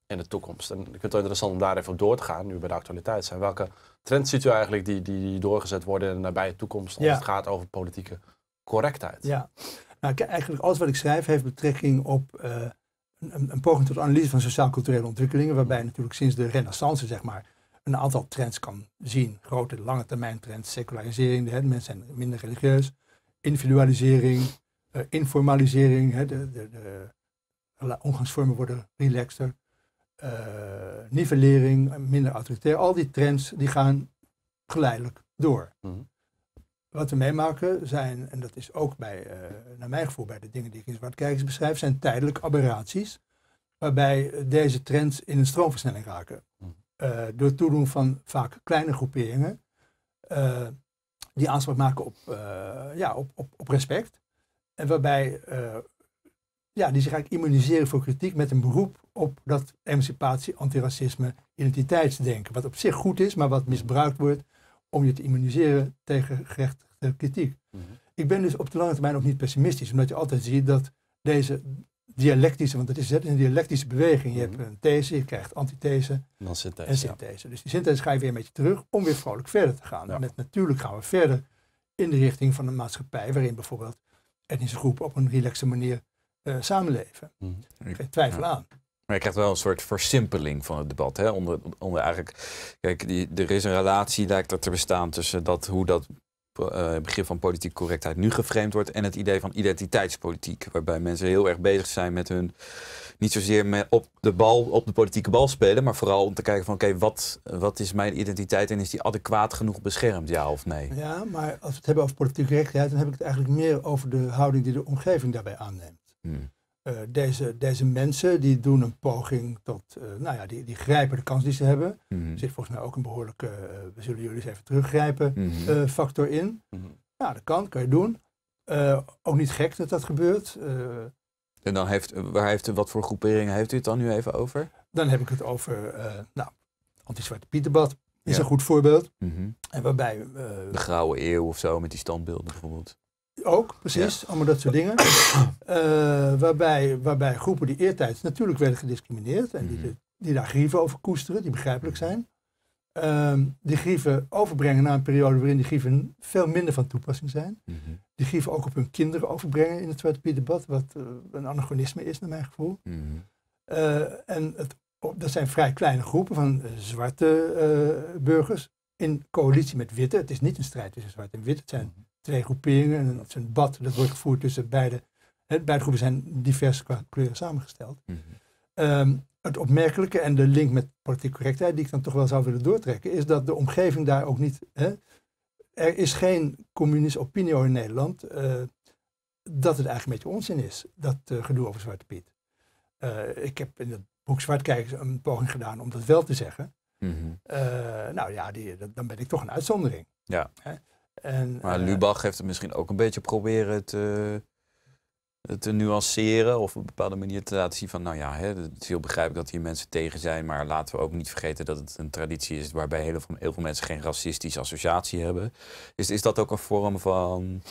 in de toekomst. En ik vind het wel interessant om daar even op door te gaan, nu bij de actualiteit zijn. Welke trends ziet u eigenlijk die, die doorgezet worden in de nabije toekomst als het gaat over politieke correctheid? Ja, nou, eigenlijk alles wat ik schrijf heeft betrekking op eh, een, een, poging tot analyse van sociaal-culturele ontwikkelingen, waarbij natuurlijk sinds de renaissance, zeg maar, een aantal trends kan zien. Grote, lange termijn trends, secularisering, hè, mensen zijn minder religieus, individualisering, eh, informalisering, hè, de, de, de, omgangsvormen worden relaxter, uh, nivellering, eh, minder autoritair. Al die trends die gaan geleidelijk door. Mhm. Wat we meemaken zijn, en dat is ook bij, naar mijn gevoel bij de dingen die ik in Zwart Kijkers beschrijf, zijn tijdelijke aberraties. Waarbij deze trends in een stroomversnelling raken. Mhm. Eh, door het toedoen van vaak kleine groeperingen, eh, die aanspraak maken op, eh, ja, op, op, op, respect. En waarbij ja, die zich eigenlijk immuniseren voor kritiek met een beroep op dat emancipatie, antiracisme, identiteitsdenken. Wat op zich goed is, maar wat misbruikt wordt om je te immuniseren tegen gerechtigde kritiek. Mhm. Ik ben dus op de lange termijn ook niet pessimistisch, omdat je altijd ziet dat deze dialectische, want het is een dialectische beweging. Je hebt mhm. een these, je krijgt antithese en synthese. Dus die synthese ga je weer een beetje terug om weer vrolijk verder te gaan. Ja. Met, natuurlijk gaan we verder in de richting van een maatschappij waarin bijvoorbeeld etnische groepen op een relaxe manier uh, samenleven. Mm -hmm. Geen twijfel aan. Maar je krijgt wel een soort versimpeling van het debat. Hè? Onder, onder eigenlijk, kijk, die, er is een relatie, lijkt er te bestaan tussen dat, hoe dat eh, het begrip van politieke correctheid nu geframed wordt. En het idee van identiteitspolitiek, waarbij mensen heel erg bezig zijn met hun. Niet zozeer met op de bal, op de politieke bal spelen, maar vooral om te kijken van oké, wat, wat is mijn identiteit en is die adequaat genoeg beschermd, ja of nee? Ja, maar als we het hebben over politieke correctheid, dan heb ik het eigenlijk meer over de houding die de omgeving daarbij aanneemt. Hmm. Eh, deze, deze mensen die doen een poging tot, eh, nou ja, die, die grijpen de kans die ze hebben. Mhm. Er zit volgens mij ook een behoorlijke, eh, we zullen jullie eens even teruggrijpen, mhm. factor in. Mhm. Ja, dat kan, kan je doen. ook niet gek dat dat gebeurt. en dan heeft, waar heeft, wat voor groeperingen heeft u het dan nu even over? Dan heb ik het over, nou, anti-zwarte Pieterbad is een goed voorbeeld. En waarbij... de Grauwe Eeuw of zo, met die standbeelden bijvoorbeeld. Ook, precies. Allemaal dat soort dingen. *coughs* Eh, waarbij, waarbij groepen die eertijds natuurlijk werden gediscrimineerd. En die, mhm. die daar grieven over koesteren, die begrijpelijk mhm. zijn. Ehm, die grieven overbrengen naar een periode waarin die grieven veel minder van toepassing zijn. Mhm. Die grieven ook op hun kinderen overbrengen in het Tweede debat wat eh, een anachronisme is naar mijn gevoel. Eh, en het, dat zijn vrij kleine groepen van zwarte burgers in coalitie met witte. Het is niet een strijd tussen zwart en wit, het zijn twee groeperingen. En dat een bad, dat wordt gevoerd tussen beide. beide groepen zijn divers qua kleuren samengesteld. Mhm. Ehm, het opmerkelijke en de link met politieke correctheid, die ik dan toch wel zou willen doortrekken, is dat de omgeving daar ook niet. Hè, er is geen communistische opinie in Nederland eh, dat het eigenlijk een beetje onzin is, dat eh, gedoe over Zwarte Piet. Eh, ik heb in het boek Zwartkijkers een poging gedaan om dat wel te zeggen. Mhm. nou ja, die, dan ben ik toch een uitzondering. Ja. En, maar eh, Lubach heeft het misschien ook een beetje proberen te, te nuanceren of op een bepaalde manier te laten zien van, nou ja, hè, het is heel begrijpelijk dat hier mensen tegen zijn, maar laten we ook niet vergeten dat het een traditie is waarbij heel veel, heel veel mensen geen racistische associatie hebben. Is, is dat ook een vorm van,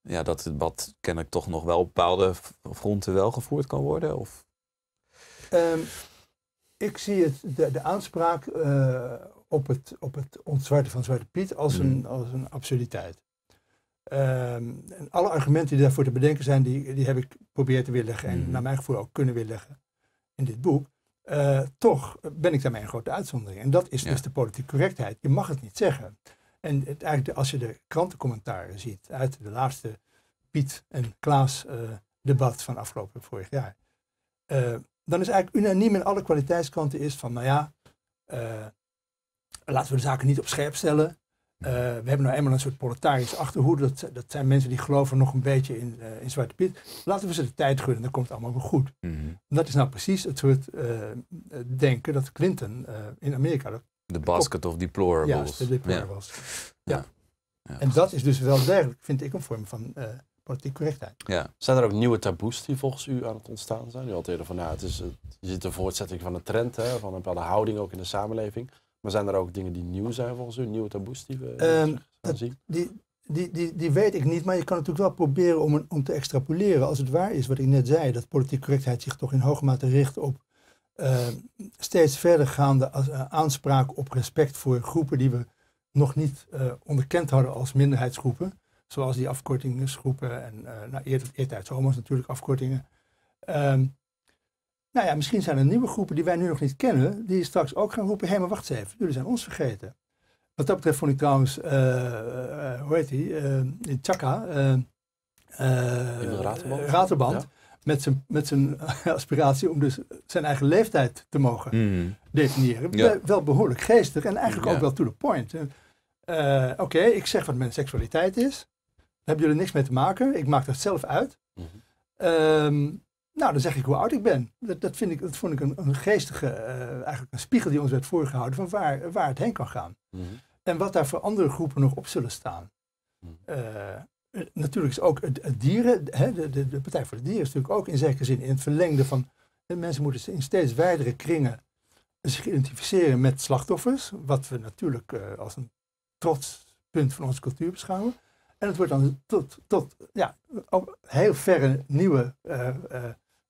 ja, dat het debat kennelijk toch nog wel op bepaalde fronten wel gevoerd kan worden? Of? Ehm, ik zie het, de, aanspraak eh, op het, op het ontzwarten van Zwarte Piet als, een, hmm. als een absurditeit. Ehm, en alle argumenten die daarvoor te bedenken zijn, die, die heb ik proberen te leggen en hmm. naar mijn gevoel ook kunnen leggen in dit boek. Eh, toch ben ik daarmee een grote uitzondering. En dat is dus de politieke correctheid. Je mag het niet zeggen. En het, eigenlijk als je de krantencommentaren ziet uit de laatste Piet en Klaas eh, debat van afgelopen vorig jaar. Eh, dan is eigenlijk unaniem in alle kwaliteitskranten is van, nou ja, laten we de zaken niet op scherp stellen. Eh, we hebben nou eenmaal een soort proletarisch achterhoede. Dat, dat zijn mensen die geloven nog een beetje in, eh, in Zwarte Piet. Laten we ze de tijd gunnen, dan komt het allemaal weer goed. Mhm. Dat is nou precies het soort eh, denken dat Clinton in Amerika... De, basket of deplorables. Ja, de deplorables. Ja. ja. ja. en dat is dus wel degelijk, vind ik, een vorm van politieke correctheid. Ja. Zijn er ook nieuwe taboes die volgens u aan het ontstaan zijn? U had eerder van, nou, het is, je ziet een voortzetting van een trend, hè, van een bepaalde houding ook in de samenleving. Maar zijn er ook dingen die nieuw zijn volgens u, nieuwe taboes die we ehm, zien? Die, die, die, die weet ik niet, maar je kan natuurlijk wel proberen om, een, om te extrapoleren. Als het waar is wat ik net zei, dat politieke correctheid zich toch in hoge mate richt op ehm, steeds verdergaande als, eh, aanspraak op respect voor groepen die we nog niet eh, onderkend hadden als minderheidsgroepen. Zoals die afkortingsgroepen en eh, nou, eerder eertijds homo's natuurlijk afkortingen. Ehm, nou ja, misschien zijn er nieuwe groepen die wij nu nog niet kennen, die straks ook gaan roepen, hé, maar wacht even, jullie zijn ons vergeten. Wat dat betreft vond ik trouwens, eh, eh, hoe heet hij, uh, eh, Chaka, Raterband, Raterband met, zijn, met zijn *laughs* aspiratie om dus zijn eigen leeftijd te mogen mhm. definiëren, wel behoorlijk geestig en eigenlijk ook wel to the point. Oké, ik zeg wat mijn seksualiteit is, daar hebben jullie niks mee te maken, ik maak dat zelf uit. Mm nou, dan zeg ik hoe oud ik ben. Dat, dat, vind ik, dat vond ik een, een geestige, eh, eigenlijk een spiegel die ons werd voorgehouden van waar, waar het heen kan gaan. Mhm. En wat daar voor andere groepen nog op zullen staan. Mhm. Eh, eh, natuurlijk is ook het, dieren, hè, de, de, de, Partij voor de Dieren is natuurlijk ook in zekere zin in het verlengde van mensen moeten in steeds wijdere kringen zich identificeren met slachtoffers. Wat we natuurlijk als een trots punt van onze cultuur beschouwen. En het wordt dan tot, tot ja, op heel verre nieuwe eh, eh,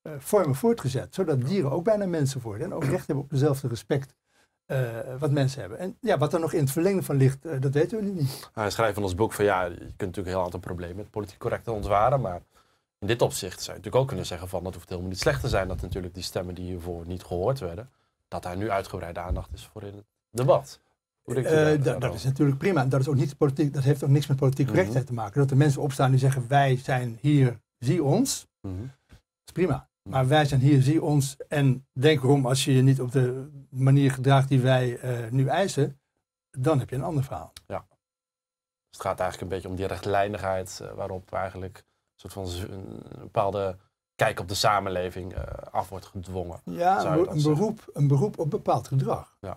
eh, vormen voortgezet. Zodat dieren ook bijna mensen worden. En ook recht hebben op dezelfde respect wat mensen hebben. En ja, wat er nog in het verlengde van ligt, dat weten we nu niet. hij nou, schrijft in ons boek van ja, je kunt natuurlijk een heel aantal problemen met politiek correct ontwaren, maar in dit opzicht zou je natuurlijk ook kunnen zeggen van dat hoeft helemaal niet slecht te zijn dat natuurlijk die stemmen die hiervoor niet gehoord werden, dat daar nu uitgebreide aandacht is voor in het debat. Eh, dat, is natuurlijk prima. Dat, is ook niet politiek, dat heeft ook niks met politieke mhm. rechtheid te maken. Dat er mensen opstaan die zeggen: Wij zijn hier, zie ons. Mhm. Dat is prima. Mhm. Maar wij zijn hier, zie ons. En denk erom, als je je niet op de manier gedraagt die wij eh, nu eisen, dan heb je een ander verhaal. Ja. Dus het gaat eigenlijk een beetje om die rechtlijnigheid eh, waarop eigenlijk een soort van een bepaalde kijk op de samenleving af wordt gedwongen. Ja, een, beroep, een beroep op bepaald gedrag. Ja.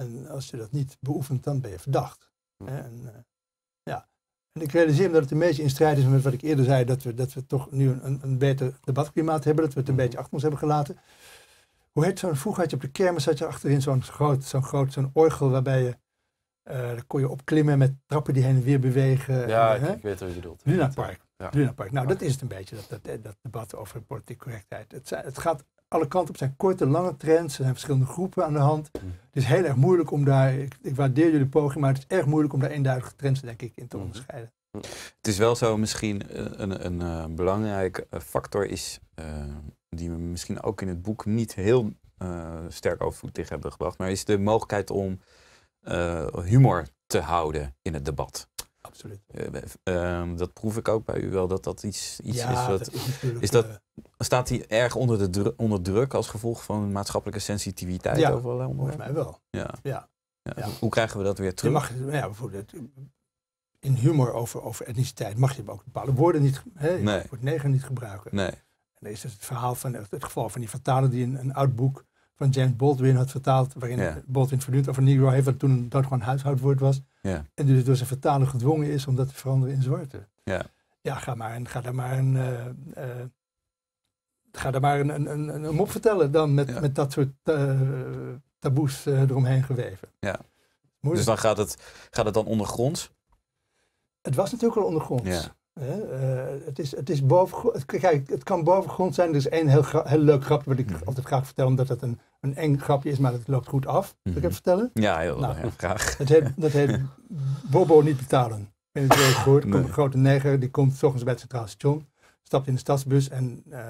En als je dat niet beoefent, dan ben je verdacht. Hm. En, eh, ja. en ik realiseer me dat het een beetje in strijd is met wat ik eerder zei, dat we, dat we toch nu een, een beter debatklimaat hebben, dat we het een hm. beetje achter ons hebben gelaten. Hoe heet zo'n, vroeger had je op de kermis had je achterin zo'n groot, zo'n groot, zo'n orgel waarbij je eh, daar kon je opklimmen met trappen die heen en weer bewegen. Ja, eh, ik, weet wat je bedoelt. Luna Park. Ja. Luna Park. Nou, dat is het een beetje, dat, dat, dat debat over politieke correctheid. Het, het, gaat alle kanten op. zijn korte, lange trends. Er zijn verschillende groepen aan de hand. Hm. Het is heel erg moeilijk om daar. Ik, waardeer jullie poging, maar het is erg moeilijk om daar eenduidige trends, denk ik, in te hm. onderscheiden. Hm. Het is wel zo, misschien eh, een, een, een eh, belangrijke eh, factor is. die we misschien ook in het boek niet heel sterk over tegen hebben gebracht. Maar is de mogelijkheid om humor te houden in het debat absoluut. Eh, ehm, dat proef ik ook bij u wel, dat dat iets, iets ja, is wat... is, dat, eh, staat hij erg onder, de onder druk als gevolg van maatschappelijke sensitiviteit ja, over volgens mij wel. Ja. Ja. Hoe krijgen we dat weer terug? Je mag, ja, bijvoorbeeld eh, in humor over, over etniciteit mag je ook bepaalde woorden niet, hè, nee. het woord neger niet gebruiken. Nee. En dan is het, het verhaal van het, geval van die vertaler die een, een oud boek van James Baldwin had vertaald, waarin yeah. Baldwin verduurd over Negro heeft, wat toen dat gewoon huishoudwoord was. En dus door dus zijn vertaler gedwongen is om dat te veranderen in zwarte. Ja, ga, maar een, ga daar maar een, eh, eh, ga daar maar een, een, een, een mop vertellen dan met, met dat soort uh, taboes eromheen geweven. Ja. Dus dan gaat het, gaat het dan ondergronds? Het was natuurlijk al ondergronds. Eh, het, is, het, is boven, kijk, het kan bovengrond zijn. Er is dus één heel, heel leuk grapje wat ik mm. altijd graag vertel, omdat het een, een eng grapje is, maar het loopt goed af. Mm ik het mhm. vertellen? Ja, heel, nou, graag. dat heet *laughs* Bobo niet betalen. Ik weet het gehoord. komt een grote neger, die komt s bij het Centraal Station, stapt in de stadsbus en eh,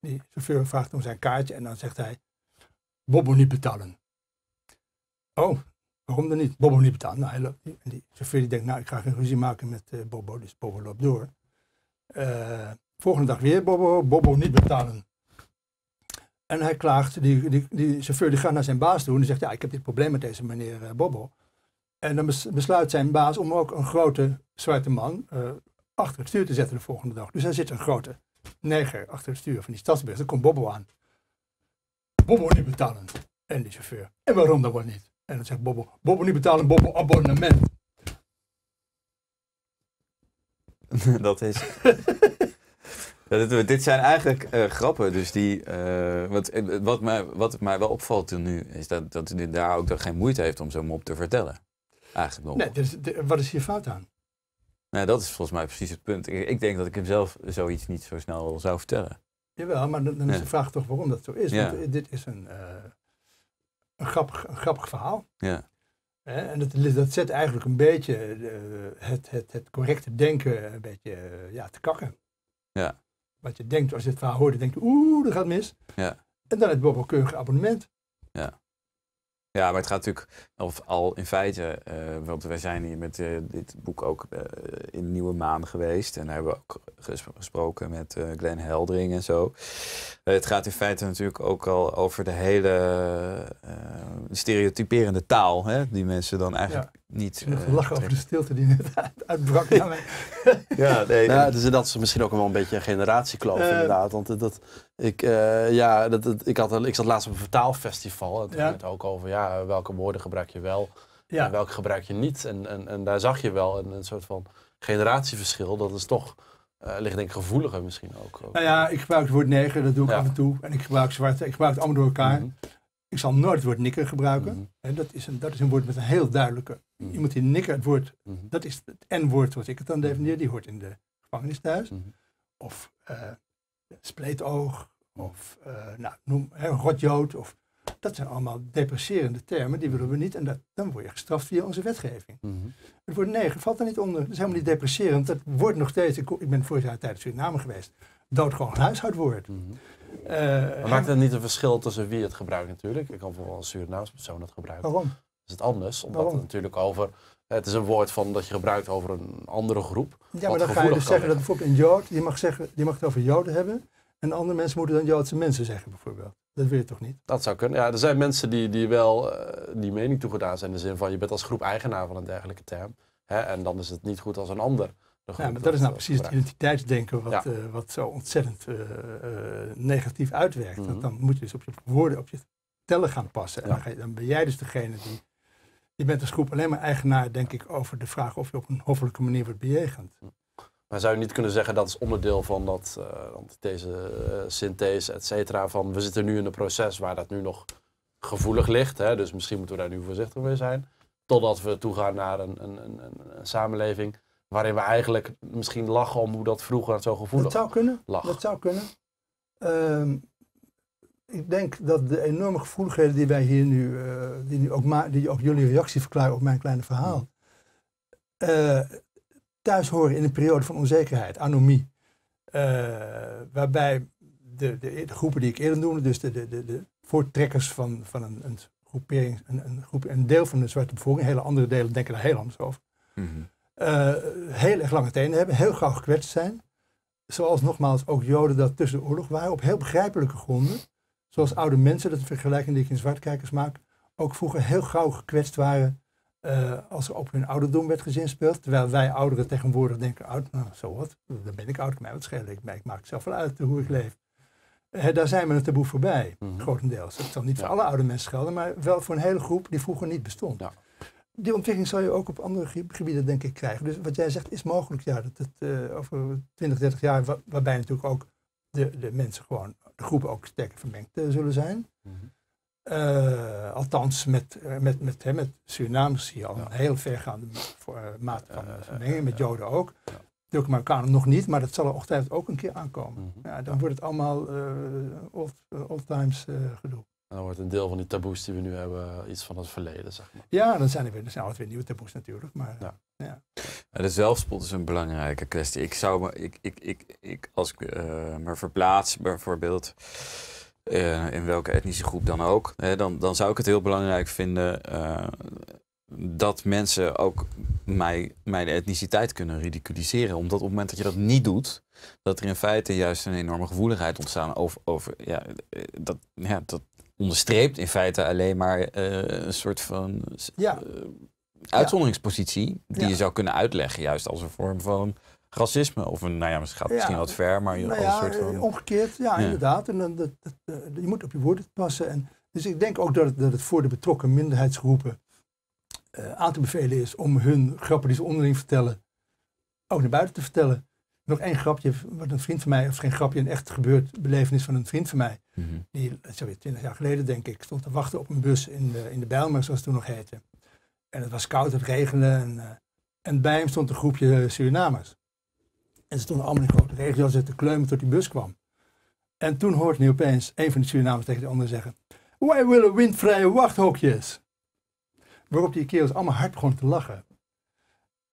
die chauffeur vraagt om zijn kaartje en dan zegt hij, Bobo niet betalen. Oh, Waarom dan niet? Bobo niet betalen. Nou, en die chauffeur die denkt, nou, ik ga geen ruzie maken met uh, Bobo. Dus Bobo loopt door. Eh, volgende dag weer Bobo, Bobo niet betalen. En hij klaagt, die, die, die chauffeur die gaat naar zijn baas toe en die zegt, ja, ik heb dit probleem met deze meneer uh, Bobo. En dan besluit zijn baas om ook een grote zwarte man achter het stuur te zetten de volgende dag. Dus daar zit een grote neger achter het stuur van die stadsbus. Dan komt Bobo aan. Bobo niet betalen. En die chauffeur. En waarom dan wel niet? En dan zegt Bobo, Bobo niet betalen, Bobo abonnement. *laughs* Dat is... *laughs* dit, zijn eigenlijk eh, grappen, dus die... Eh, wat, eh, wat, mij, wat mij wel opvalt nu, is dat, dat hij daar ook geen moeite heeft om zo'n mop te vertellen. Eigenlijk nog. Nee, dus, wat is hier fout aan? Nou, dat is volgens mij precies het punt. Ik, denk dat ik hem zelf zoiets niet zo snel zou vertellen. Jawel, maar dan, is de vraag toch waarom dat zo is. Want dit is een een grappig, een grappig verhaal. Ja. En dat, dat zet eigenlijk een beetje eh, het, het, het correcte denken een beetje eh, ja, te kakken. Ja. Wat je denkt, als je het verhaal hoort, dan denk je, oeh, dat gaat mis. Ja. En dan het keurig abonnement. Ja. Ja, maar het gaat natuurlijk of al in feite, eh, want wij zijn hier met eh, dit boek ook eh, in Nieuwe Maan geweest. En daar hebben we ook gesproken met Glenn Heldering en zo. het gaat in feite natuurlijk ook al over de hele stereotyperende taal hè, die mensen dan eigenlijk niet. Uh, lachen over de stilte die net uitbrak. *laughs* ja, nee. ja, dus dat is misschien ook wel een beetje een generatiekloof, eh, inderdaad. Want dat, ik, eh, ja, dat, ik, had, ik zat laatst op een vertaalfestival. En toen ja. ging het ook over ja, welke woorden gebruik je wel ja. en welke gebruik je niet. En, en, daar zag je wel een, soort van generatieverschil. Dat is toch. ligt denk ik gevoeliger misschien ook, Nou ja, ik gebruik het woord neger, dat doe ik af en toe. En ik gebruik zwart ik gebruik het allemaal door elkaar. Mhm. Ik zal nooit het woord nikker gebruiken. en mhm. dat, is een, dat is een woord met een heel duidelijke. Mhm. je moet Iemand die nikker, het woord, mhm. dat is het N-woord zoals ik het dan definieer, die hoort in de gevangenis thuis. Of uh, spleetoog, of eh, nou, noem, hè, rotjood. Of, dat zijn allemaal depresserende termen, die willen we niet. En dat, dan word je gestraft via onze wetgeving. Het woord neger valt er niet onder. Dat is helemaal niet depresserend. Dat wordt nog steeds, ik, ben vorig jaar tijdens Suriname geweest, doodgewoon huishoudwoord. Mm -hmm. Uh, maakt het niet een verschil tussen wie het gebruikt natuurlijk? Ik kan bijvoorbeeld als Surinaamspersoon het gebruiken. Waarom? Is het anders, omdat het natuurlijk over... Het is een woord van, dat je gebruikt over een andere groep. Ja, maar dan ga je dus zeggen dat bijvoorbeeld een Jood, die mag, zeggen, die mag het over Joden hebben. En andere mensen moeten dan Joodse mensen zeggen bijvoorbeeld. Dat wil je toch niet? Dat zou kunnen. Ja, er zijn mensen die, die wel eh, die mening toegedaan zijn. In de zin van, je bent als groep eigenaar van een dergelijke term. Hè, en dan is het niet goed als een ander. Ja, maar dat is nou precies het identiteitsdenken wat, eh, wat zo ontzettend eh, eh, negatief uitwerkt. Want mhm. dan moet je dus op je woorden, op je tellen gaan passen. En dan, ben jij dus degene die... Je bent als groep alleen maar eigenaar, denk ik, over de vraag of je op een hoffelijke manier wordt bejegend. Maar zou je niet kunnen zeggen dat is onderdeel van dat, deze synthese, et cetera, van we zitten nu in een proces waar dat nu nog gevoelig ligt. Hè? Dus misschien moeten we daar nu voorzichtig mee zijn. Totdat we toegaan naar een, een, een, een samenleving waarin we eigenlijk misschien lachen om hoe dat vroeger zo gevoelig dat zou kunnen, lag. Dat zou kunnen. Ehm, ik denk dat de enorme gevoeligheden die wij hier nu, eh, die, nu ook die ook jullie reactie verklaren op mijn kleine verhaal, uh, thuis horen in een periode van onzekerheid, anomie. Eh, waarbij de, de, de, groepen die ik eerder noemde, dus de, de, de, de voortrekkers van, van een, een groepering, een, een, groep, deel van de zwarte bevolking, hele andere delen denken daar heel anders over. Mhm. Eh, heel erg lange tenen hebben, heel gauw gekwetst zijn. Zoals nogmaals ook Joden dat tussen de oorlog waren, op heel begrijpelijke gronden. Zoals oude mensen, dat is een vergelijking die ik in zwartkijkers maak, ook vroeger heel gauw gekwetst waren eh, als er op hun ouderdom werd gezinspeeld. Terwijl wij ouderen tegenwoordig denken, oud, nou zo wat, dan ben ik oud, mij wat schelen, ik, ik maak zelf wel uit hoe ik leef. Eh, daar zijn we een taboe voorbij, mm -hmm. grotendeels. Dat zal niet voor alle oude mensen gelden, maar wel voor een hele groep die vroeger niet bestond. Ja die ontwikkeling zal je ook op andere gebieden, denk ik, krijgen. Dus wat jij zegt is mogelijk, ja, dat het eh, over 20, 30 jaar, waarbij natuurlijk ook de, de mensen gewoon, de groepen ook sterker vermengd eh, zullen zijn. Mhm. Eh, althans, met, met, met, hè, met zie je al een heel vergaande maat van vermenging, met Joden ook. Ja. De nog niet, maar dat zal er ochtend ook een keer aankomen. Mhm. ja, dan wordt het allemaal old, old times gedoe dan wordt een deel van die taboes die we nu hebben eh, iets van het verleden, zeg maar. Ja, dan zijn er weer, dan zijn er weer nieuwe taboes natuurlijk. Maar, ja. ja. De zelfspot is een belangrijke kwestie. Ik zou me, ik, ik, ik, ik, als ik uh, me verplaats bijvoorbeeld... Eh, in welke etnische groep dan ook, hè, dan, dan zou ik het heel belangrijk vinden dat mensen ook mij, mijn etniciteit kunnen ridiculiseren. Omdat op het moment dat je dat niet doet, dat er in feite juist een enorme gevoeligheid ontstaan over, over ja, dat, ja, dat, onderstreept in feite alleen maar eh, een soort van ja. Eh, uitzonderingspositie die je zou kunnen uitleggen juist als een vorm van racisme. Of een, nou ja, misschien gaat misschien wat ver, maar je nou ja, soort van... Eh, omgekeerd, ja, ja. inderdaad. En dat, dat, je moet op je woorden passen. En, dus ik denk ook dat het, dat het voor de betrokken minderheidsgroepen aan te bevelen is om hun grappen die ze onderling vertellen ook naar buiten te vertellen. Nog één grapje, wat een vriend van mij, of geen grapje, een echt gebeurd belevenis van een vriend van mij. Mhm. Die, zo'n twintig jaar geleden denk ik, stond te wachten op een bus in de, in de Bijlmer, zoals het toen nog heette. En het was koud, het regende. En, eh, en bij hem stond een groepje Surinamers. En ze stonden allemaal in grote regio's te kleumen tot die bus kwam. En toen hoort hij opeens een van de Surinamers tegen de ander zeggen... Wij willen windvrije wachthokjes. Waarop die kerels allemaal hard begonnen te lachen.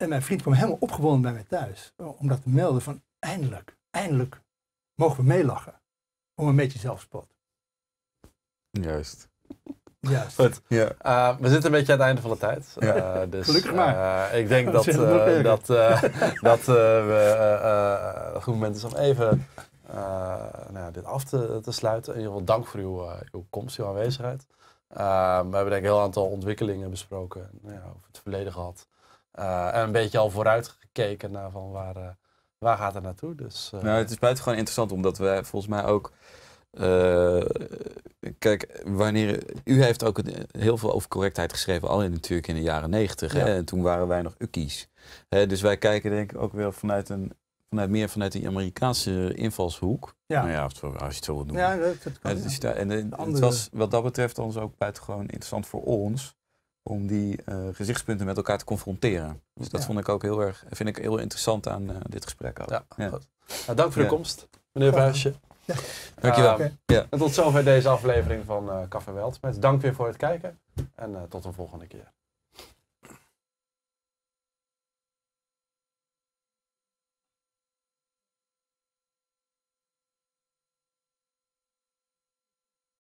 En mijn vriend kwam helemaal opgewonden bij mij thuis. Eh, om dat te melden van eindelijk, eindelijk mogen we meelachen. Om een beetje zelfspot. Juist. Juist. Ja. Eh, we zitten een beetje aan het einde van de tijd. Eh, dus, Gelukkig maar. ik denk *laughs* dat, dat, dat *laughs* we, het goed moment is om even nou ja, dit af te, te sluiten. In ieder geval dank voor uw, uw komst, uw aanwezigheid. we hebben denk ik een heel aantal ontwikkelingen besproken. Nou over het verleden gehad. Eh, en een beetje al vooruit gekeken naar van waar, eh, waar gaat het naartoe. Dus, eh, Nou, het is buitengewoon interessant omdat we volgens mij ook... kijk, wanneer. U heeft ook heel veel over correctheid geschreven, al in natuurlijk in de jaren negentig. En toen waren wij nog ukkies. Hè, dus wij kijken denk ik ook weer vanuit een. Vanuit meer vanuit die Amerikaanse invalshoek. Ja. Nou ja, als je het zo wil noemen. Ja, dat, kan, en, het was wat dat betreft ons ook buitengewoon interessant voor ons om die eh, gezichtspunten met elkaar te confronteren. Dus dat vond ik ook heel erg, vind ik heel interessant aan eh, dit gesprek ook. Ja, Goed. Nou, dank voor de komst, meneer Vuistje. Ja. Dankjewel. Okay. Ehm, en tot zover deze aflevering van eh, Café Welt. Met dank weer voor het kijken en tot de volgende keer.